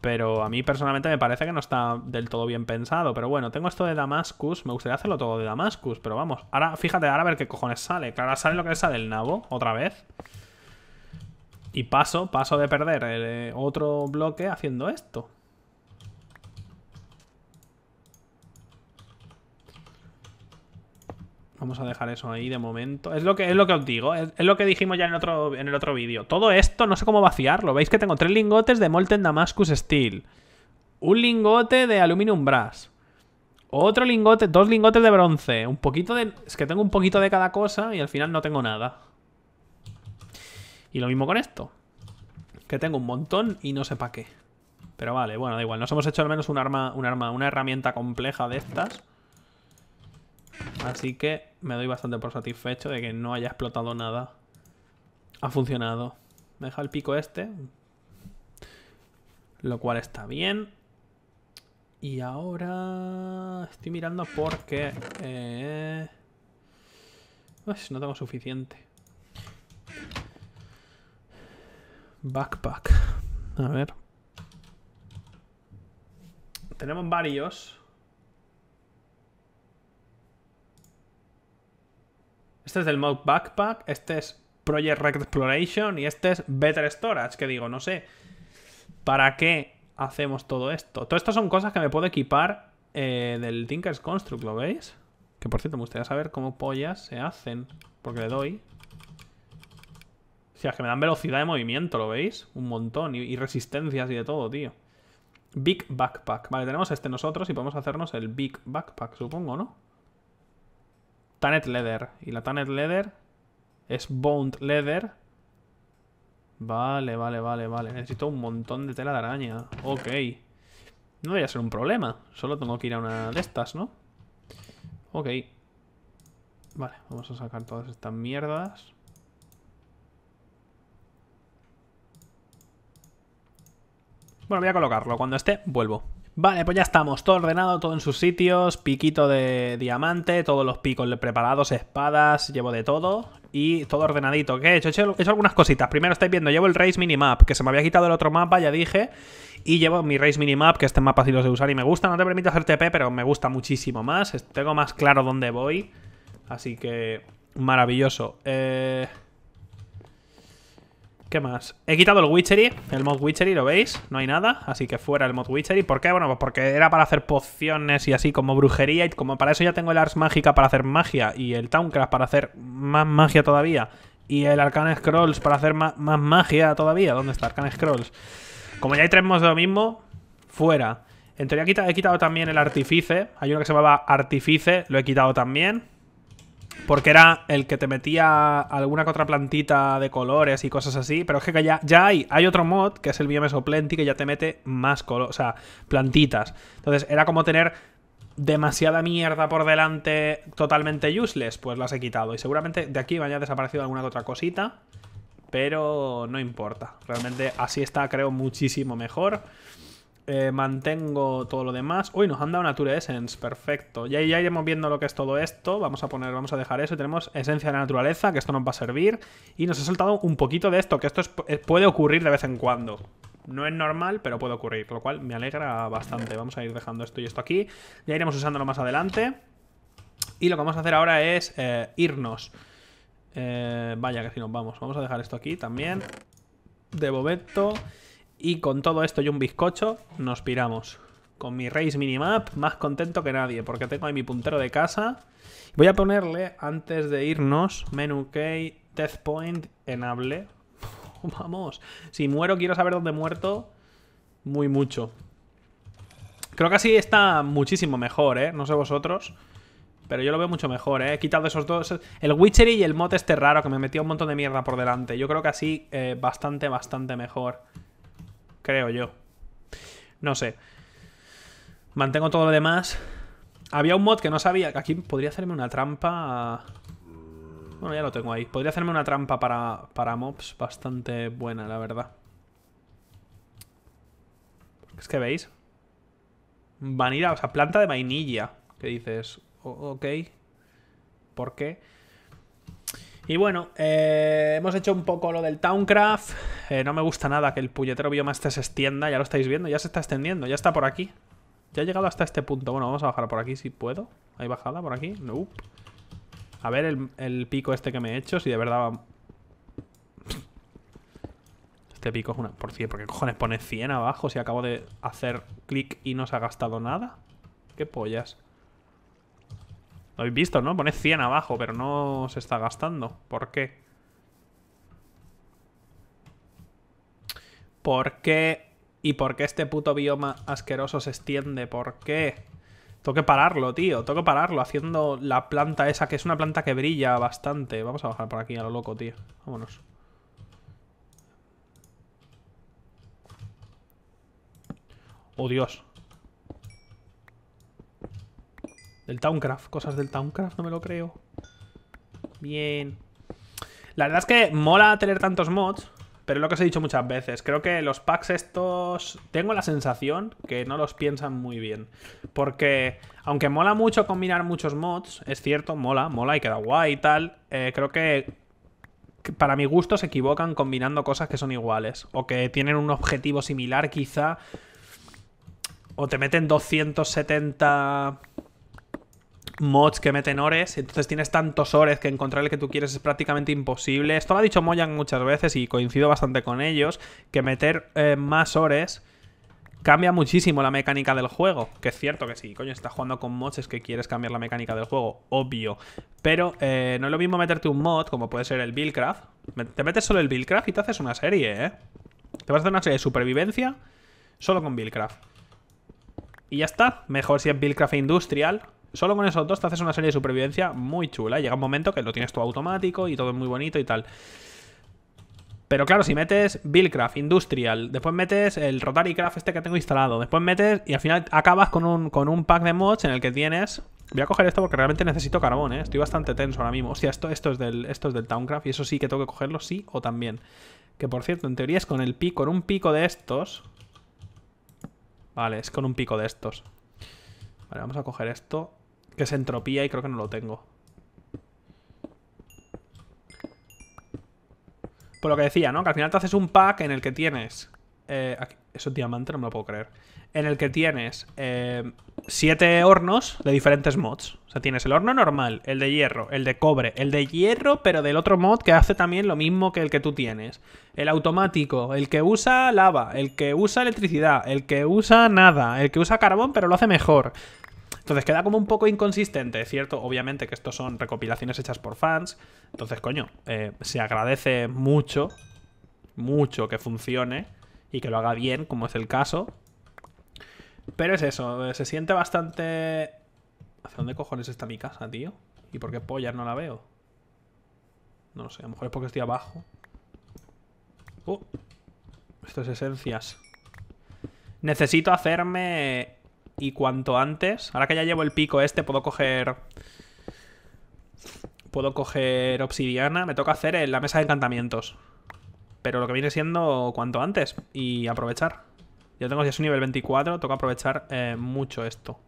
Pero a mí personalmente me parece que no está del todo bien pensado. Pero bueno, tengo esto de Damascus. Me gustaría hacerlo todo de Damascus, pero vamos. Ahora, fíjate, ahora a ver qué cojones sale. Claro, sale lo que sale el nabo, otra vez. Y paso, paso de perder eh, otro bloque haciendo esto. Vamos a dejar eso ahí de momento. Es lo que, es lo que os digo, es, lo que dijimos ya en, otro, en el otro vídeo. Todo esto no sé cómo vaciarlo. Veis que tengo tres lingotes de Molten Damascus Steel. Un lingote de Aluminum Brass. Otro lingote, dos lingotes de bronce. Un poquito de... Es que tengo un poquito de cada cosa y al final no tengo nada. Y lo mismo con esto. Que tengo un montón y no sé para qué. Pero vale, bueno, da igual. Nos hemos hecho al menos un arma, arma, una herramienta compleja de estas. Así que me doy bastante por satisfecho de que no haya explotado nada. Ha funcionado. Me deja el pico este. Lo cual está bien. Y ahora... Estoy mirando porque... Eh... no tengo suficiente. Backpack. A ver. Tenemos varios. Este es del mod Backpack, este es Project Rec Exploration y este es Better Storage, que digo, no sé. ¿Para qué hacemos todo esto? Todo esto son cosas que me puedo equipar eh, del Tinker's Construct, ¿lo veis? Que por cierto, me gustaría saber cómo pollas se hacen, porque le doy. O sea, es que me dan velocidad de movimiento, ¿lo veis? Un montón. Y, resistencias y de todo, tío. Big Backpack. Vale, tenemos este nosotros y podemos hacernos el Big Backpack, supongo, ¿no? Tanet Leather. Y la Tanet Leather es Bound Leather. Vale, vale, vale, vale. Necesito un montón de tela de araña. Ok. No debería ser un problema. Solo tengo que ir a una de estas, ¿no? Ok. Vale, vamos a sacar todas estas mierdas. Bueno, voy a colocarlo. Cuando esté, vuelvo. Vale, pues ya estamos, todo ordenado, todo en sus sitios, piquito de diamante, todos los picos preparados, espadas, llevo de todo y todo ordenadito. ¿Qué he hecho? He hecho, algunas cositas. Primero estáis viendo, llevo el Race Minimap, que se me había quitado el otro mapa, ya dije, y llevo mi Race Minimap, que este mapa sí lo sé usar y me gusta, no te permite hacer TP, pero me gusta muchísimo más, tengo más claro dónde voy, así que maravilloso. Eh... ¿Qué más? He quitado el Witchery, el mod Witchery, ¿lo veis? No hay nada, así que fuera el mod Witchery. ¿Por qué? Bueno, pues porque era para hacer pociones y así como brujería. Y como para eso ya tengo el Ars Mágica para hacer magia y el Towncraft para hacer más magia todavía. Y el Arcane Scrolls para hacer más, magia todavía. ¿Dónde está Arcane Scrolls? Como ya hay tres mods de lo mismo, fuera. En teoría he quitado también el Artifice. Hay uno que se llamaba Artifice, lo he quitado también. Porque era el que te metía alguna que otra plantita de colores y cosas así. Pero es que ya, ya hay, hay otro mod, que es el Biomesoplenty, que ya te mete más colores, o sea, plantitas. Entonces era como tener demasiada mierda por delante totalmente useless. Pues las he quitado. Y seguramente de aquí vaya desaparecido alguna que otra cosita. Pero no importa. Realmente así está, creo, muchísimo mejor. Eh, mantengo todo lo demás. Uy, nos han dado Nature Essence, perfecto. Ya, iremos viendo lo que es todo esto. Vamos a poner, vamos a dejar eso. Tenemos esencia de la naturaleza, que esto nos va a servir. Y nos ha soltado un poquito de esto, que esto eh, puede ocurrir de vez en cuando. No es normal, pero puede ocurrir, lo cual me alegra bastante. Vamos a ir dejando esto y esto aquí. Ya iremos usándolo más adelante. Y lo que vamos a hacer ahora es eh, irnos. vaya, que si nos vamos. Vamos a dejar esto aquí también. De momento. Y con todo esto y un bizcocho, nos piramos. Con mi race minimap, más contento que nadie, porque tengo ahí mi puntero de casa. Voy a ponerle, antes de irnos, menu key, death point, enable. (laughs) Vamos, si muero quiero saber dónde he muerto muy mucho. Creo que así está muchísimo mejor, ¿eh? No sé vosotros, pero yo lo veo mucho mejor, ¿eh? He quitado esos dos... El Witchery y el mod este raro que me metió un montón de mierda por delante. Yo creo que así eh, bastante, bastante mejor creo yo. No sé. Mantengo todo lo demás. Había un mod que no sabía. Aquí podría hacerme una trampa. Bueno, ya lo tengo ahí. Podría hacerme una trampa para, para mobs bastante buena, la verdad. Es que veis. Vanilla, o sea, planta de vainilla. Que dices, ok. ¿Por qué? Y bueno, eh, hemos hecho un poco lo del Towncraft. Eh, no me gusta nada que el puñetero Biomaster se extienda, ya lo estáis viendo, ya se está extendiendo, ya está por aquí. Ya ha llegado hasta este punto. Bueno, vamos a bajar por aquí si puedo. ¿Hay bajada por aquí? No. A ver el, el, pico este que me he hecho, si de verdad... Va... Este pico es una... Por cierto, porque cojones pone 100 abajo si acabo de hacer clic y no se ha gastado nada? ¿Qué pollas? Lo habéis visto, ¿no? Pone 100 abajo, pero no se está gastando. ¿Por qué? ¿Por qué? ¿Y por qué este puto bioma asqueroso se extiende? ¿Por qué? Tengo que pararlo, tío. Tengo que pararlo haciendo la planta esa, que es una planta que brilla bastante. Vamos a bajar por aquí a lo loco, tío. Vámonos. Oh, Dios. El Towncraft, cosas del Towncraft, no me lo creo. Bien. La verdad es que mola tener tantos mods, pero es lo que os he dicho muchas veces, creo que los packs estos... Tengo la sensación que no los piensan muy bien. Porque aunque mola mucho combinar muchos mods, es cierto, mola, mola y queda guay y tal, eh, creo que para mi gusto se equivocan combinando cosas que son iguales o que tienen un objetivo similar quizá o te meten 270 mods que meten ores, entonces tienes tantos ores que encontrar el que tú quieres es prácticamente imposible. Esto lo ha dicho Moyan muchas veces y coincido bastante con ellos, que meter eh, más ores cambia muchísimo la mecánica del juego. Que es cierto que sí, coño, estás jugando con mods, es que quieres cambiar la mecánica del juego, obvio. Pero eh, no es lo mismo meterte un mod, como puede ser el Billcraft Te metes solo el Billcraft y te haces una serie, ¿eh? Te vas a hacer una serie de supervivencia solo con Billcraft Y ya está. Mejor si es Billcraft Industrial, Solo con esos dos te haces una serie de supervivencia muy chula. Llega un momento que lo tienes todo automático y todo es muy bonito y tal. Pero claro, si metes Billcraft, Industrial, después metes el Rotary Craft este que tengo instalado, después metes y al final acabas con un, con un pack de mods en el que tienes... Voy a coger esto porque realmente necesito carbón, ¿eh? Estoy bastante tenso ahora mismo. O esto, esto, es del, esto del Towncraft y eso sí que tengo que cogerlo sí o también. Que por cierto, en teoría es con el pico, con un pico de estos... Vale, es con un pico de estos. Vale, vamos a coger esto. Que es entropía y creo que no lo tengo. Por lo que decía, ¿no? Que al final te haces un pack en el que tienes... Eh, eso es diamante, no me lo puedo creer. En el que tienes eh, siete hornos de diferentes mods. O sea, tienes el horno normal, el de hierro, el de cobre, el de hierro, pero del otro mod que hace también lo mismo que el que tú tienes. El automático, el que usa lava, el que usa electricidad, el que usa nada, el que usa carbón, pero lo hace mejor. Entonces queda como un poco inconsistente, ¿cierto? Obviamente que estos son recopilaciones hechas por fans. Entonces, coño, eh, se agradece mucho, mucho que funcione y que lo haga bien, como es el caso. Pero es eso, eh, se siente bastante... ¿Hacia dónde cojones está mi casa, tío? ¿Y por qué pollas no la veo? No lo sé, a lo mejor es porque estoy abajo. Uh, esto es esencias. Necesito hacerme y cuanto antes. Ahora que ya llevo el pico este, puedo coger... Puedo coger obsidiana. Me toca hacer la mesa de encantamientos. Pero lo que viene siendo cuanto antes y aprovechar. Yo tengo ya su nivel 24, toca aprovechar eh, mucho esto.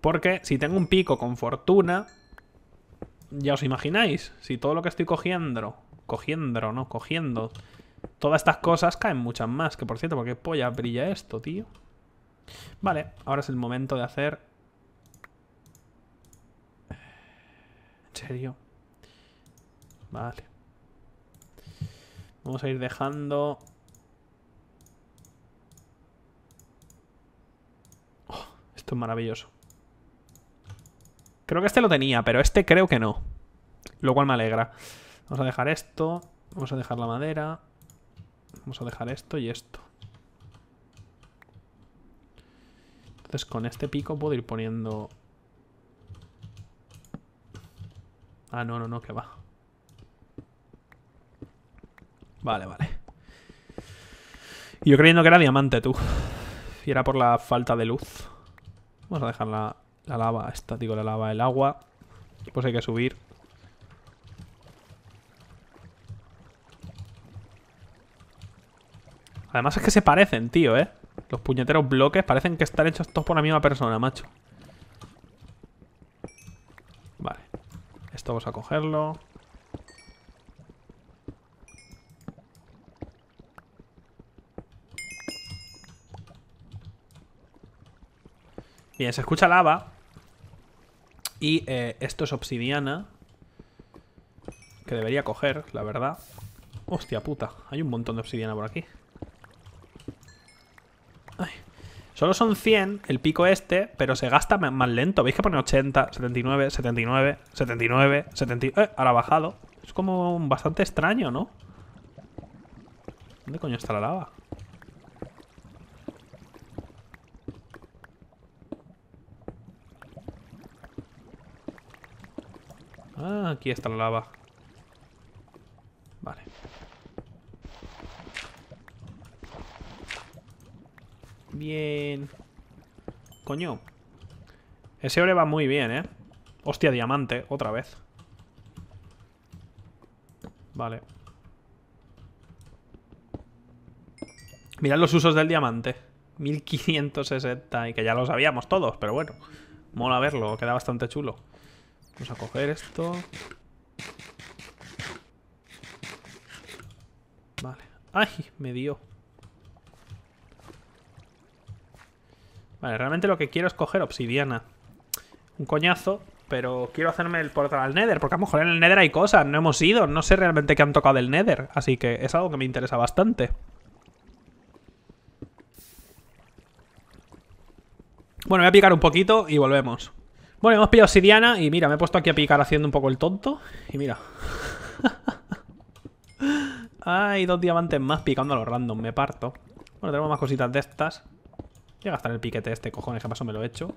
Porque si tengo un pico con fortuna, ya os imagináis, si todo lo que estoy cogiendo, cogiendo, no, cogiendo, todas estas cosas caen muchas más. Que por cierto, ¿por qué polla brilla esto, tío? Vale, ahora es el momento de hacer... ¿En serio? Vale. Vamos a ir dejando... Oh, esto es maravilloso. Creo que este lo tenía, pero este creo que no. Lo cual me alegra. Vamos a dejar esto. Vamos a dejar la madera. Vamos a dejar esto y esto. Pues con este pico puedo ir poniendo... Ah, no, no, no, que va. Vale, vale. Yo creyendo que era diamante, tú. Y era por la falta de luz. Vamos a dejar la, lava, esta, digo, la lava, el agua. Pues hay que subir. Además es que se parecen, tío, ¿eh? Los puñeteros bloques parecen que están hechos todos por la misma persona, macho. Vale. Esto vamos a cogerlo. Bien, se escucha lava. Y eh, esto es obsidiana. Que debería coger, la verdad. Hostia puta, hay un montón de obsidiana por aquí. Solo son 100 el pico este, pero se gasta más lento. Veis que pone 80, 79, 79, 79, 70... ¡Eh! Ahora ha bajado. Es como bastante extraño, ¿no? ¿Dónde coño está la lava? Ah, aquí está la lava. Bien. Coño. Ese ore va muy bien, ¿eh? Hostia, diamante, otra vez. Vale. Mirad los usos del diamante. 1560 y que ya lo sabíamos todos, pero bueno. Mola verlo, queda bastante chulo. Vamos a coger esto. Vale. ¡Ay! Me dio. Vale, realmente lo que quiero es coger obsidiana. Un coñazo, pero quiero hacerme el portal al Nether, porque a lo mejor en el Nether hay cosas, no hemos ido, no sé realmente qué han tocado del Nether, así que es algo que me interesa bastante. Bueno, voy a picar un poquito y volvemos. Bueno, hemos pillado obsidiana y mira, me he puesto aquí a picar haciendo un poco el tonto. Y mira. (laughs) Hay dos diamantes más picando a los random, me parto. Bueno, tenemos más cositas de estas. Voy a gastar el piquete este, cojones, que paso me lo he hecho.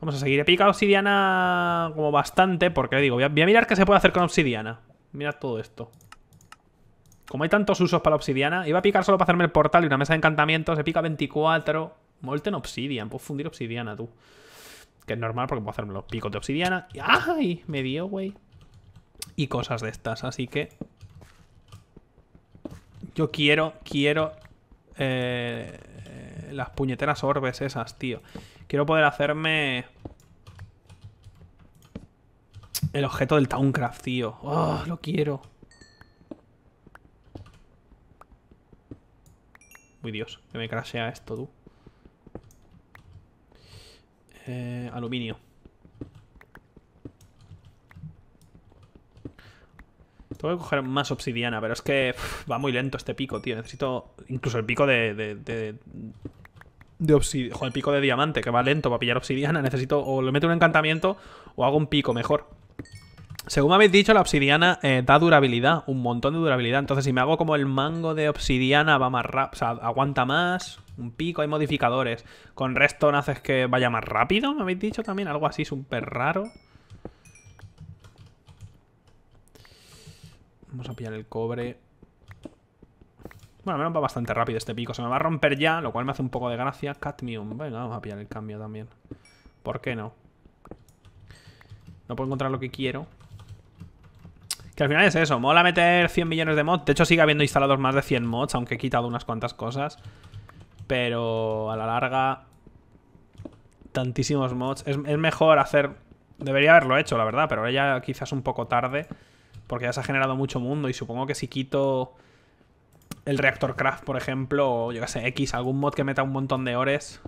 Vamos a seguir. He picado obsidiana como bastante, porque digo, voy a, mirar qué se puede hacer con obsidiana. Mirad todo esto. Como hay tantos usos para la obsidiana, iba a picar solo para hacerme el portal y una mesa de encantamientos. Se pica 24. Molten obsidian. Puedo fundir obsidiana, tú. Que es normal porque puedo hacerme los picos de obsidiana. ¡Ay! Me dio, güey. Y cosas de estas, así que... Yo quiero, quiero... Eh las puñeteras orbes esas, tío. Quiero poder hacerme... El objeto del Towncraft, tío. Oh, lo quiero. Uy, Dios, que me crashea esto, tú. Eh, aluminio. Tengo que coger más obsidiana, pero es que va muy lento este pico, tío. Necesito incluso el pico de, de obsidiana. pico de diamante, que va lento para pillar obsidiana. (laughs) Necesito o le meto un encantamiento o hago un pico mejor. Según me habéis dicho, la obsidiana eh, da durabilidad, un montón de durabilidad. Entonces, si me hago como el mango de obsidiana, va más rápido. O sea, aguanta más, un pico, hay modificadores. Con redstone haces que vaya más rápido, me habéis dicho también. Algo así súper raro. Vamos a pillar el cobre. Bueno, al menos va bastante rápido este pico. Se me va a romper ya, lo cual me hace un poco de gracia. Cadmium. Venga, vamos a pillar el cambio también. ¿Por qué no? No puedo encontrar lo que quiero. Que al final es eso. Mola meter 100 millones de mods. De hecho, sigue habiendo instalados más de 100 mods, aunque he quitado unas cuantas cosas. Pero a la larga... Tantísimos mods. Es, mejor hacer... Debería haberlo hecho, la verdad, pero ya quizás un poco tarde. Porque ya se ha generado mucho mundo y supongo que si quito el reactor craft, por ejemplo, o yo que sé, X, algún mod que meta un montón de ores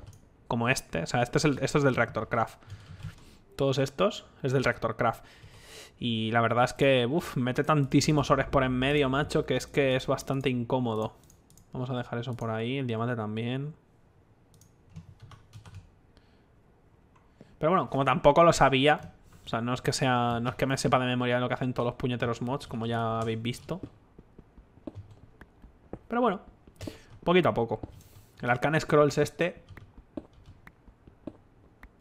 como este. O sea, este es, esto es del reactor craft. Todos estos es del reactor craft. Y la verdad es que, uff, mete tantísimos ores por en medio, macho, que es que es bastante incómodo. Vamos a dejar eso por ahí, el diamante también. Pero bueno, como tampoco lo sabía, o sea, no es que sea, no es que me sepa de memoria lo que hacen todos los puñeteros mods, como ya habéis visto, pero bueno, poquito a poco. El Arcane Scrolls este...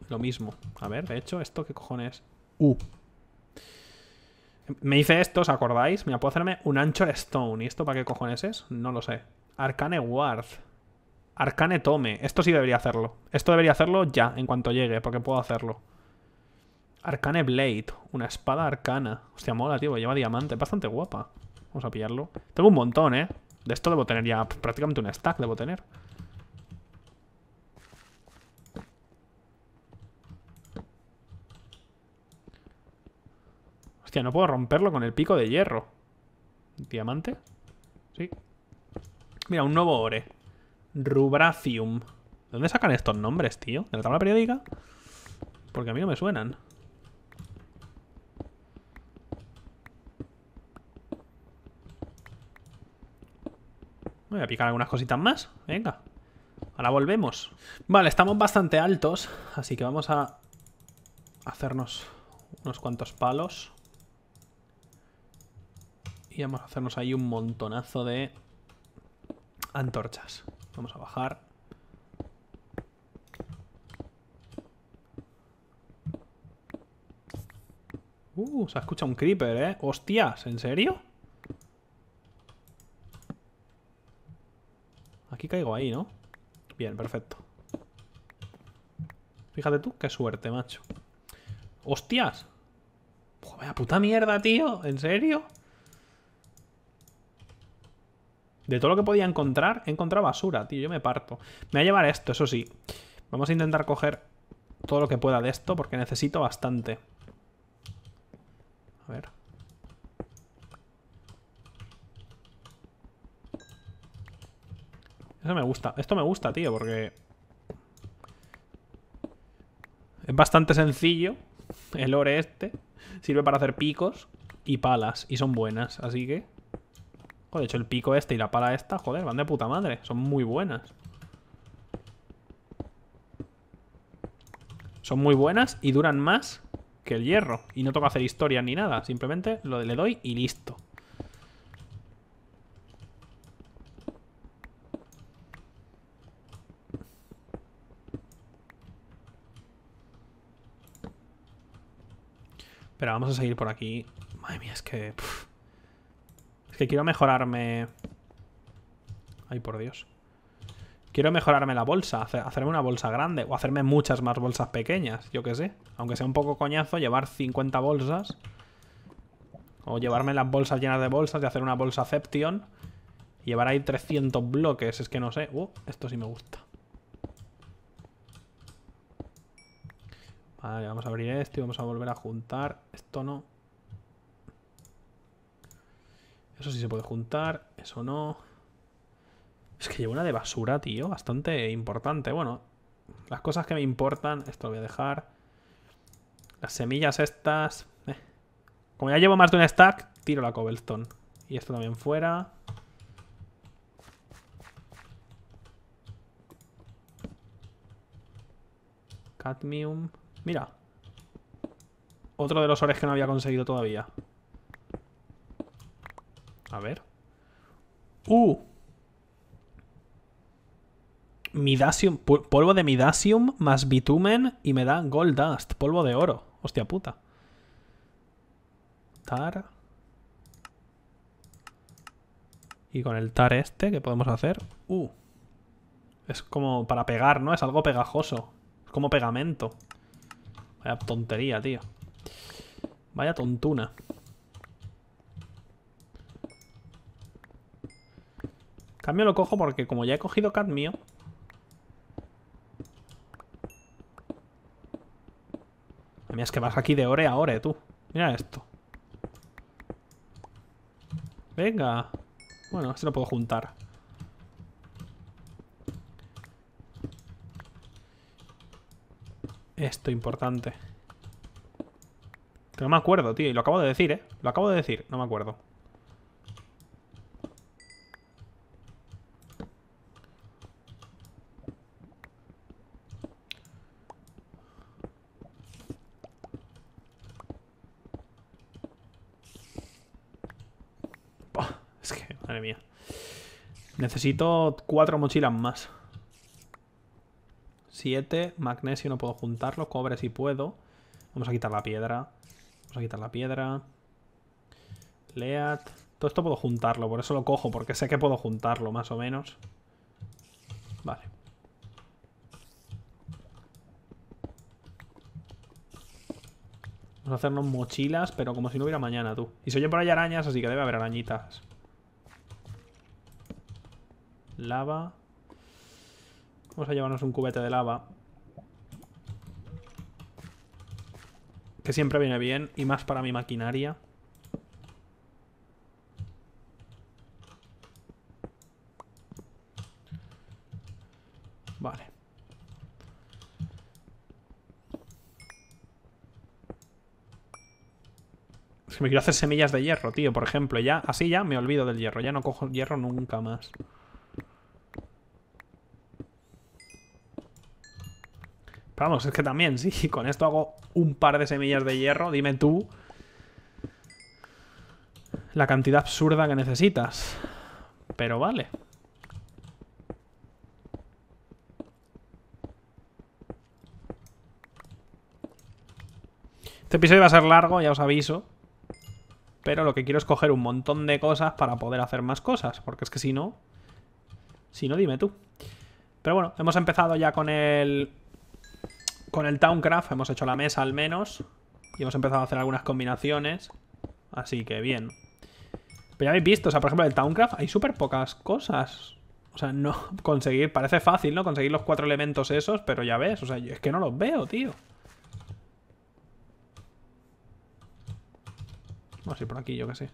Lo mismo. A ver, de hecho, ¿esto qué cojones? Uh. Me hice esto, ¿os acordáis? Mira, puedo hacerme un ancho Stone. ¿Y esto para qué cojones es? No lo sé. Arcane Ward. Arcane Tome. Esto sí debería hacerlo. Esto debería hacerlo ya, en cuanto llegue, porque puedo hacerlo. Arcane Blade. Una espada arcana. Hostia, mola, tío. Lleva diamante. Bastante guapa. Vamos a pillarlo. Tengo un montón, ¿eh? De esto debo tener ya prácticamente un stack, debo tener. Hostia, no puedo romperlo con el pico de hierro. ¿Diamante? Sí. Mira, un nuevo ore. Rubracium. ¿De dónde sacan estos nombres, tío? ¿De la tabla periódica? Porque a mí no me suenan. Voy a picar algunas cositas más. Venga. Ahora volvemos. Vale, estamos bastante altos, así que vamos a hacernos unos cuantos palos. Y vamos a hacernos ahí un montonazo de antorchas. Vamos a bajar. Uh, se escuchado un creeper, ¿eh? ¡Hostias! ¿En serio? Aquí caigo ahí, ¿no? Bien, perfecto. Fíjate tú, qué suerte, macho. ¡Hostias! Joder, puta mierda, tío. ¿En serio? De todo lo que podía encontrar, he encontrado basura, tío. Yo me parto. Me voy a llevar esto, eso sí. Vamos a intentar coger todo lo que pueda de esto porque necesito bastante. A ver. Eso me gusta. Esto me gusta, tío, porque... Es bastante sencillo. El ore este. Sirve para hacer picos y palas. Y son buenas, así que... Joder, de hecho el pico este y la pala esta, joder, van de puta madre. Son muy buenas. Son muy buenas y duran más que el hierro. Y no toca hacer historia ni nada. Simplemente lo le doy y listo. vamos a seguir por aquí. Madre mía, es que... Es que quiero mejorarme... Ay, por Dios. Quiero mejorarme la bolsa, hacerme una bolsa grande o hacerme muchas más bolsas pequeñas, yo qué sé. Aunque sea un poco coñazo llevar 50 bolsas o llevarme las bolsas llenas de bolsas y hacer una bolsa Ception llevar ahí 300 bloques, es que no sé. Uh, esto sí me gusta. vamos a abrir esto y vamos a volver a juntar. Esto no. Eso sí se puede juntar, eso no. Es que llevo una de basura, tío, bastante importante. Bueno, las cosas que me importan, esto lo voy a dejar. Las semillas estas... Eh. Como ya llevo más de un stack, tiro la cobblestone. Y esto también fuera. Cadmium. Mira. Otro de los ores que no había conseguido todavía. A ver. ¡Uh! Midasium. Polvo de Midasium más bitumen y me da Gold Dust. Polvo de oro. Hostia puta. Tar. Y con el tar este, ¿qué podemos hacer? ¡Uh! Es como para pegar, ¿no? Es algo pegajoso. Es como pegamento. Vaya tontería, tío. Vaya tontuna. Cambio lo cojo porque como ya he cogido cadmio... Mira, es que vas aquí de ore a ore, tú. Mira esto. Venga. Bueno, se lo puedo juntar. Esto importante. no me acuerdo, tío. lo acabo de decir, ¿eh? Lo acabo de decir. No me acuerdo. Es que, madre mía. Necesito cuatro mochilas más magnesio no puedo juntarlo, cobre si puedo. Vamos a quitar la piedra. Vamos a quitar la piedra. Lead Todo esto puedo juntarlo, por eso lo cojo, porque sé que puedo juntarlo, más o menos. Vale. Vamos a hacernos mochilas, pero como si no hubiera mañana, tú. Y se oyen por ahí arañas, así que debe haber arañitas. Lava. Vamos a llevarnos un cubete de lava. Que siempre viene bien, y más para mi maquinaria. Vale. Es que me quiero hacer semillas de hierro, tío, por ejemplo. Ya, así ya me olvido del hierro. Ya no cojo hierro nunca más. vamos, es que también, sí, (laughs) con esto hago un par de semillas de hierro, dime tú la cantidad absurda que necesitas. Pero vale. Este episodio va a ser largo, ya os aviso. Pero lo que quiero es coger un montón de cosas para poder hacer más cosas. Porque es que si no... Si no, dime tú. Pero bueno, hemos empezado ya con el con el Towncraft hemos hecho la mesa al menos. Y hemos empezado a hacer algunas combinaciones. Así que bien. Pero ya habéis visto, o sea, por ejemplo, el Towncraft hay súper pocas cosas. O sea, no (laughs) conseguir, parece fácil, ¿no? Conseguir los cuatro elementos esos, pero ya ves, o sea, es que no los veo, tío. Vamos a ir por aquí, yo que sé.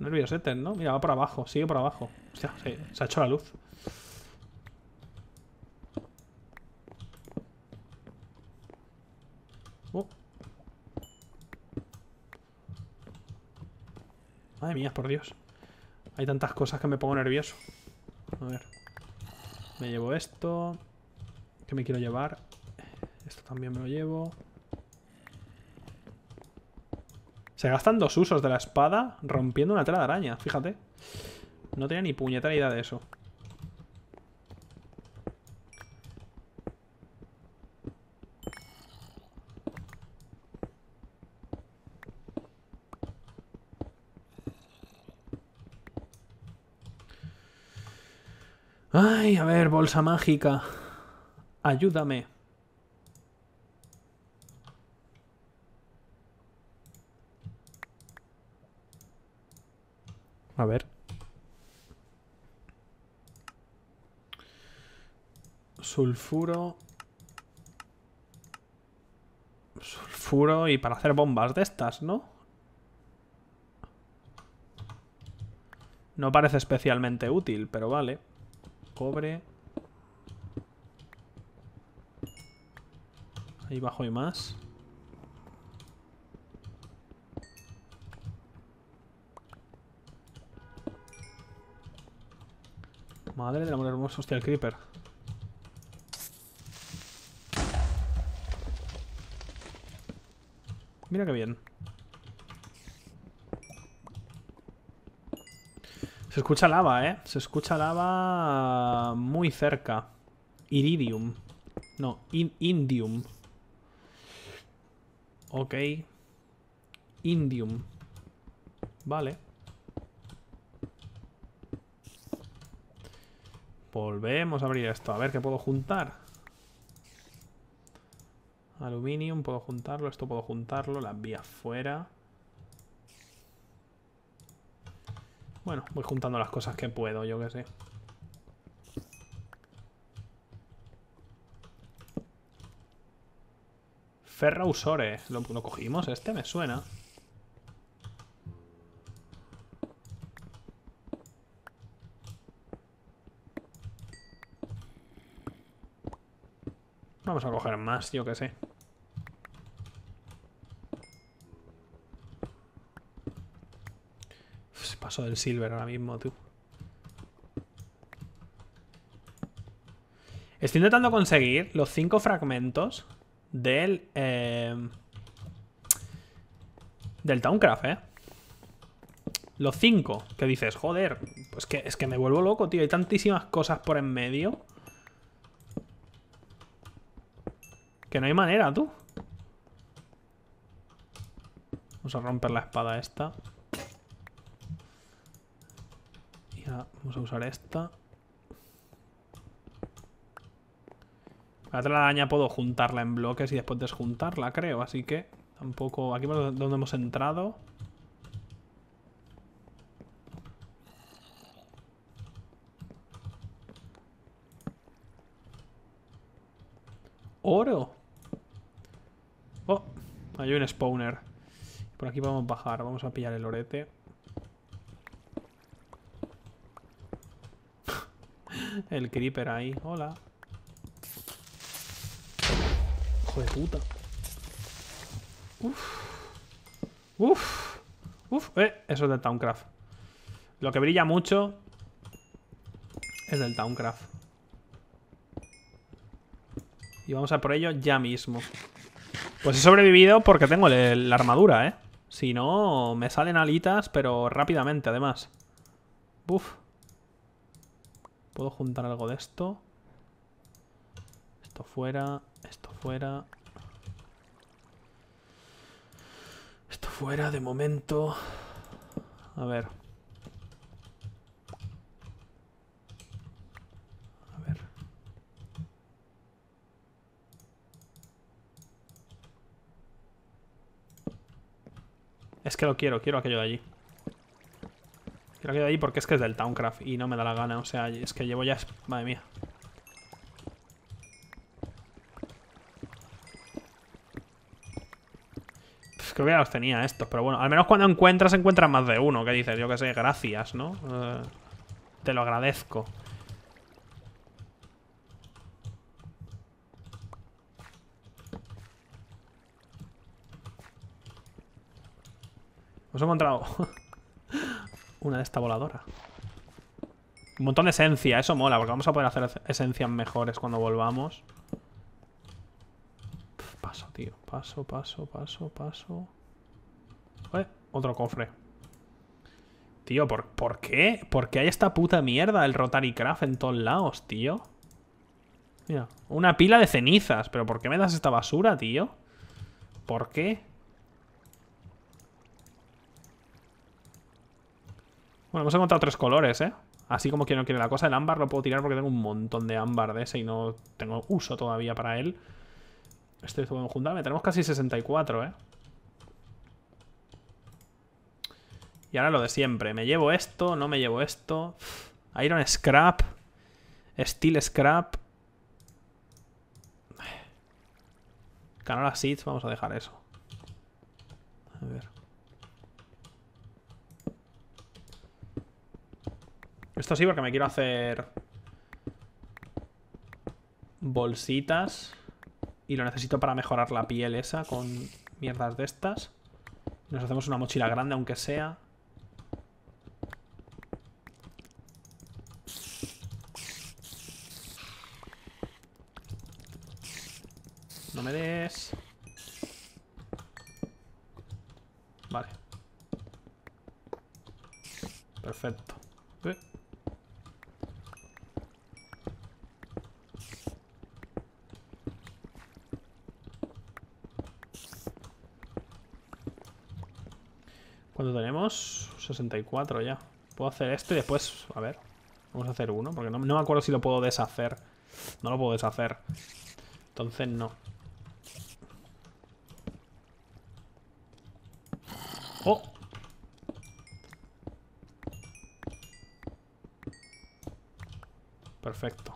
Nervios, este, ¿no? Mira, va para abajo, sigue para abajo. O se, se ha hecho la luz. Uh. Madre mía, por Dios. Hay tantas cosas que me pongo nervioso. A ver. Me llevo esto. ¿Qué me quiero llevar. Esto también me lo llevo. Se gastan dos usos de la espada rompiendo una tela de araña, fíjate. No tenía ni puñetera idea de eso. Ay, a ver, bolsa mágica. Ayúdame. A ver. Sulfuro. Sulfuro y para hacer bombas de estas, ¿no? No parece especialmente útil, pero vale. Cobre. Ahí bajo hay más. Madre la amor hermoso, hostia, el creeper. Mira qué bien. Se escucha lava, ¿eh? Se escucha lava muy cerca. Iridium. No, indium. Ok. Indium. Vale. Volvemos a abrir esto. A ver qué puedo juntar. Aluminium, puedo juntarlo. Esto puedo juntarlo. Las vías fuera. Bueno, voy juntando las cosas que puedo, yo que sé. Ferrausore. ¿Lo cogimos? Este me suena. Vamos a coger más, yo que sé. Se pasó del silver ahora mismo, tú. Estoy intentando conseguir los cinco fragmentos del... Eh, del Towncraft, ¿eh? Los cinco que dices, joder, pues que es que me vuelvo loco, tío. Hay tantísimas cosas por en medio. no hay manera, tú. Vamos a romper la espada esta. Y vamos a usar esta. La otra puedo juntarla en bloques y después desjuntarla, creo. Así que tampoco... Aquí es donde hemos entrado. Oro. Hay un spawner. Por aquí vamos a bajar. Vamos a pillar el orete. (laughs) el creeper ahí. Hola. Hijo de puta. Uf. Uf. Uf. Eh, eso es del Towncraft. Lo que brilla mucho es del Towncraft. Y vamos a por ello ya mismo. Pues he sobrevivido porque tengo la armadura, ¿eh? Si no, me salen alitas, pero rápidamente, además. Buf. ¿Puedo juntar algo de esto? Esto fuera, esto fuera. Esto fuera, de momento. A ver. Es que lo quiero, quiero aquello de allí. Quiero aquello de allí porque es que es del Towncraft y no me da la gana. O sea, es que llevo ya... Madre mía. creo que ya los tenía estos, pero bueno, al menos cuando encuentras, encuentras más de uno, qué dices, yo que sé, gracias, ¿no? Eh, te lo agradezco. encontrado (laughs) una de esta voladora. Un montón de esencia, eso mola, porque vamos a poder hacer esencias mejores cuando volvamos. paso, tío. Paso, paso, paso, paso. Eh, otro cofre. Tío, ¿por, ¿por qué? ¿Por qué hay esta puta mierda el Rotary Craft en todos lados, tío? Mira, una pila de cenizas. ¿Pero por qué me das esta basura, tío? ¿Por qué? Bueno, hemos encontrado tres colores, ¿eh? Así como que no quiere la cosa. El ámbar lo puedo tirar porque tengo un montón de ámbar de ese y no tengo uso todavía para él. Este podemos Me Tenemos casi 64, ¿eh? Y ahora lo de siempre. Me llevo esto, no me llevo esto. Iron Scrap. Steel Scrap. Canola Seeds, vamos a dejar eso. A ver. Esto sí, porque me quiero hacer bolsitas. Y lo necesito para mejorar la piel esa con mierdas de estas. Nos hacemos una mochila grande, aunque sea. No me des... Vale. Perfecto. tenemos? 64 ya. Puedo hacer esto y después... A ver. Vamos a hacer uno, porque no, no me acuerdo si lo puedo deshacer. No lo puedo deshacer. Entonces no. ¡Oh! Perfecto.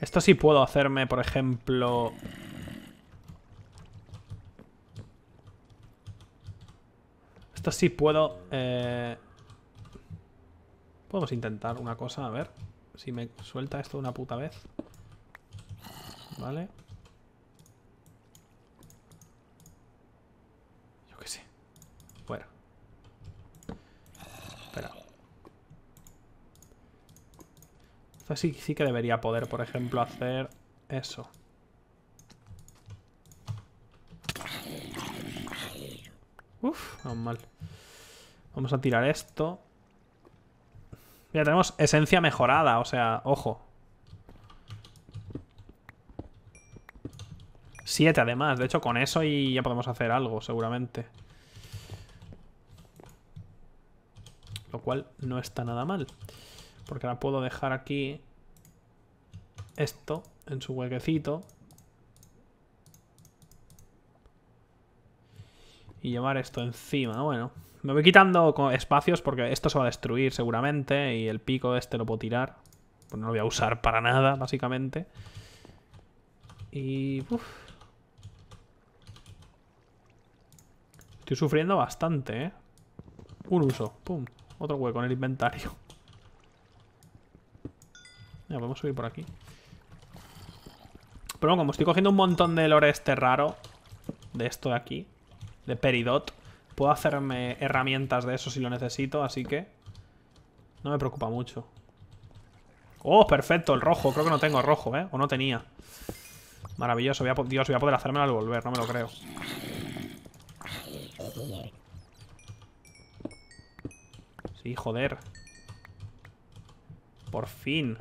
Esto sí puedo hacerme, por ejemplo... Esto sí puedo... Eh, podemos intentar una cosa, a ver. Si me suelta esto una puta vez. Vale. Yo qué sé. Fuera. Espera. Esto sí, sí que debería poder, por ejemplo, hacer eso. Uf, aún mal. Vamos a tirar esto. Ya tenemos esencia mejorada, o sea, ojo. Siete además, de hecho con eso y ya podemos hacer algo, seguramente. Lo cual no está nada mal. Porque ahora puedo dejar aquí esto en su huequecito. Y llevar esto encima, bueno. Me voy quitando espacios porque esto se va a destruir seguramente. Y el pico este lo puedo tirar. Pues no lo voy a usar para nada, básicamente. Y... Uf. Estoy sufriendo bastante, ¿eh? Un uso. Pum. Otro hueco en el inventario. Ya, podemos subir por aquí. Pero bueno, como estoy cogiendo un montón de lore este raro. De esto de aquí de Peridot. Puedo hacerme herramientas de eso si lo necesito, así que... No me preocupa mucho. ¡Oh, perfecto! El rojo. Creo que no tengo rojo, ¿eh? O no tenía. Maravilloso. Voy Dios, voy a poder hacerme al volver. No me lo creo. Sí, joder. Por fin.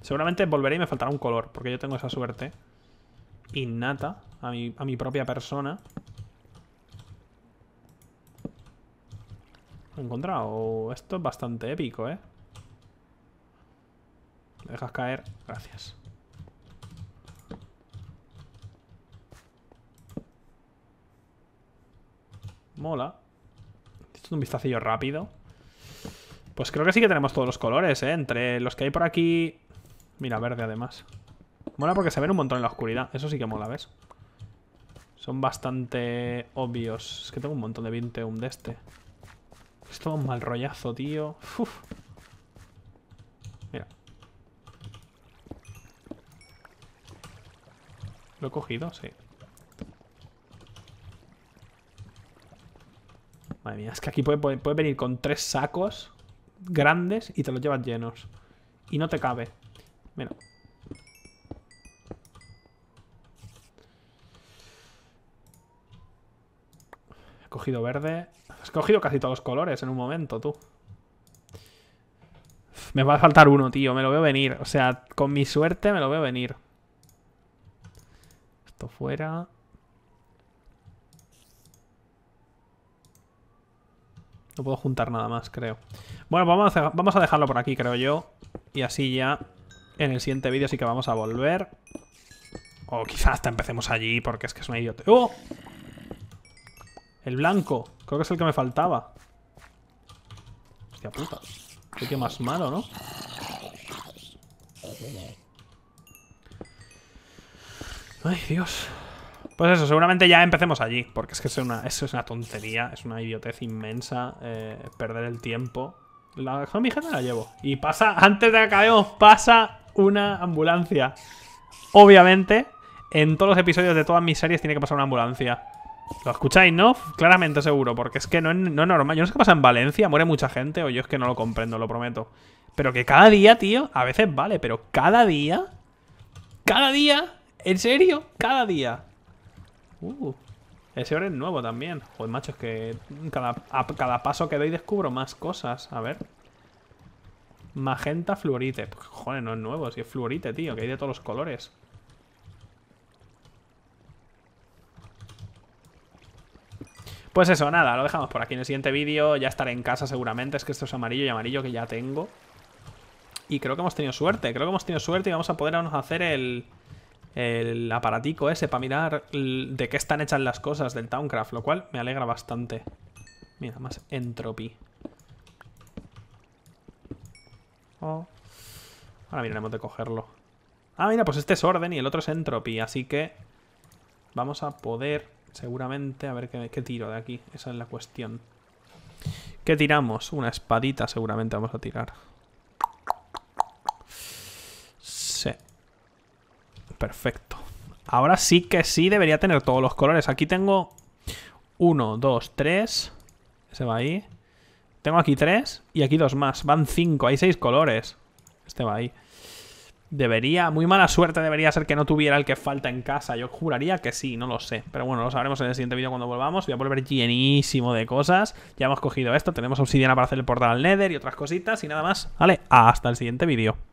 Seguramente volveré y me faltará un color, porque yo tengo esa suerte innata a a mi propia persona. encontrado. Esto es bastante épico, ¿eh? Me dejas caer. Gracias. Mola. Esto es un vistacillo rápido. Pues creo que sí que tenemos todos los colores, ¿eh? Entre los que hay por aquí... Mira, verde además. Mola porque se ven un montón en la oscuridad. Eso sí que mola, ¿ves? Son bastante obvios. Es que tengo un montón de 20 de este. Esto es un mal rollazo, tío. Mira. ¿Lo he cogido? Sí. Madre mía, es que aquí puede venir con tres sacos grandes y te los llevas llenos. Y no te cabe. Mira. cogido verde. Has cogido casi todos los colores en un momento, tú. Me va a faltar uno, tío. Me lo veo venir. O sea, con mi suerte me lo veo venir. Esto fuera. No puedo juntar nada más, creo. Bueno, vamos a, vamos a dejarlo por aquí, creo yo. Y así ya en el siguiente vídeo sí que vamos a volver. O quizás hasta empecemos allí porque es que es una idiota. ¡Oh! El blanco. Creo que es el que me faltaba. Hostia puta. Qué que más malo, ¿no? Ay, Dios. Pues eso, seguramente ya empecemos allí. Porque es que eso es una tontería. Es una idiotez inmensa. Eh, perder el tiempo. La zombie la llevo. Y pasa, antes de que acabemos, pasa una ambulancia. Obviamente, en todos los episodios de todas mis series tiene que pasar una ambulancia. Lo escucháis, ¿no? Claramente seguro, porque es que no es, no normal. Yo no sé qué pasa en Valencia, muere mucha gente, o yo es que no lo comprendo, lo prometo. Pero que cada día, tío, a veces vale, pero cada día... ¿Cada día? ¿En serio? ¿Cada día? Uh, ese oro es nuevo también. Joder, macho, es que cada, cada paso que doy descubro más cosas. A ver. Magenta fluorite. Joder, no es nuevo, si es fluorite, tío, que hay de todos los colores. Pues eso, nada, lo dejamos por aquí en el siguiente vídeo. Ya estaré en casa seguramente. Es que esto es amarillo y amarillo que ya tengo. Y creo que hemos tenido suerte. Creo que hemos tenido suerte y vamos a podernos hacer el, el aparatico ese para mirar de qué están hechas las cosas del Towncraft. Lo cual me alegra bastante. Mira, más entropy. Oh. Ahora miraremos de cogerlo. Ah, mira, pues este es orden y el otro es entropy. Así que vamos a poder Seguramente, a ver qué, tiro de aquí. Esa es la cuestión. ¿Qué tiramos? Una espadita seguramente vamos a tirar. Sí. Perfecto. Ahora sí que sí debería tener todos los colores. Aquí tengo Uno, dos, tres Ese va ahí. Tengo aquí tres y aquí dos más. Van cinco Hay seis colores. Este va ahí. Debería, muy mala suerte debería ser que no tuviera el que falta en casa. Yo juraría que sí, no lo sé. Pero bueno, lo sabremos en el siguiente vídeo cuando volvamos. Voy a volver llenísimo de cosas. Ya hemos cogido esto, tenemos obsidiana para hacer el portal al Nether y otras cositas. Y nada más, vale, hasta el siguiente vídeo.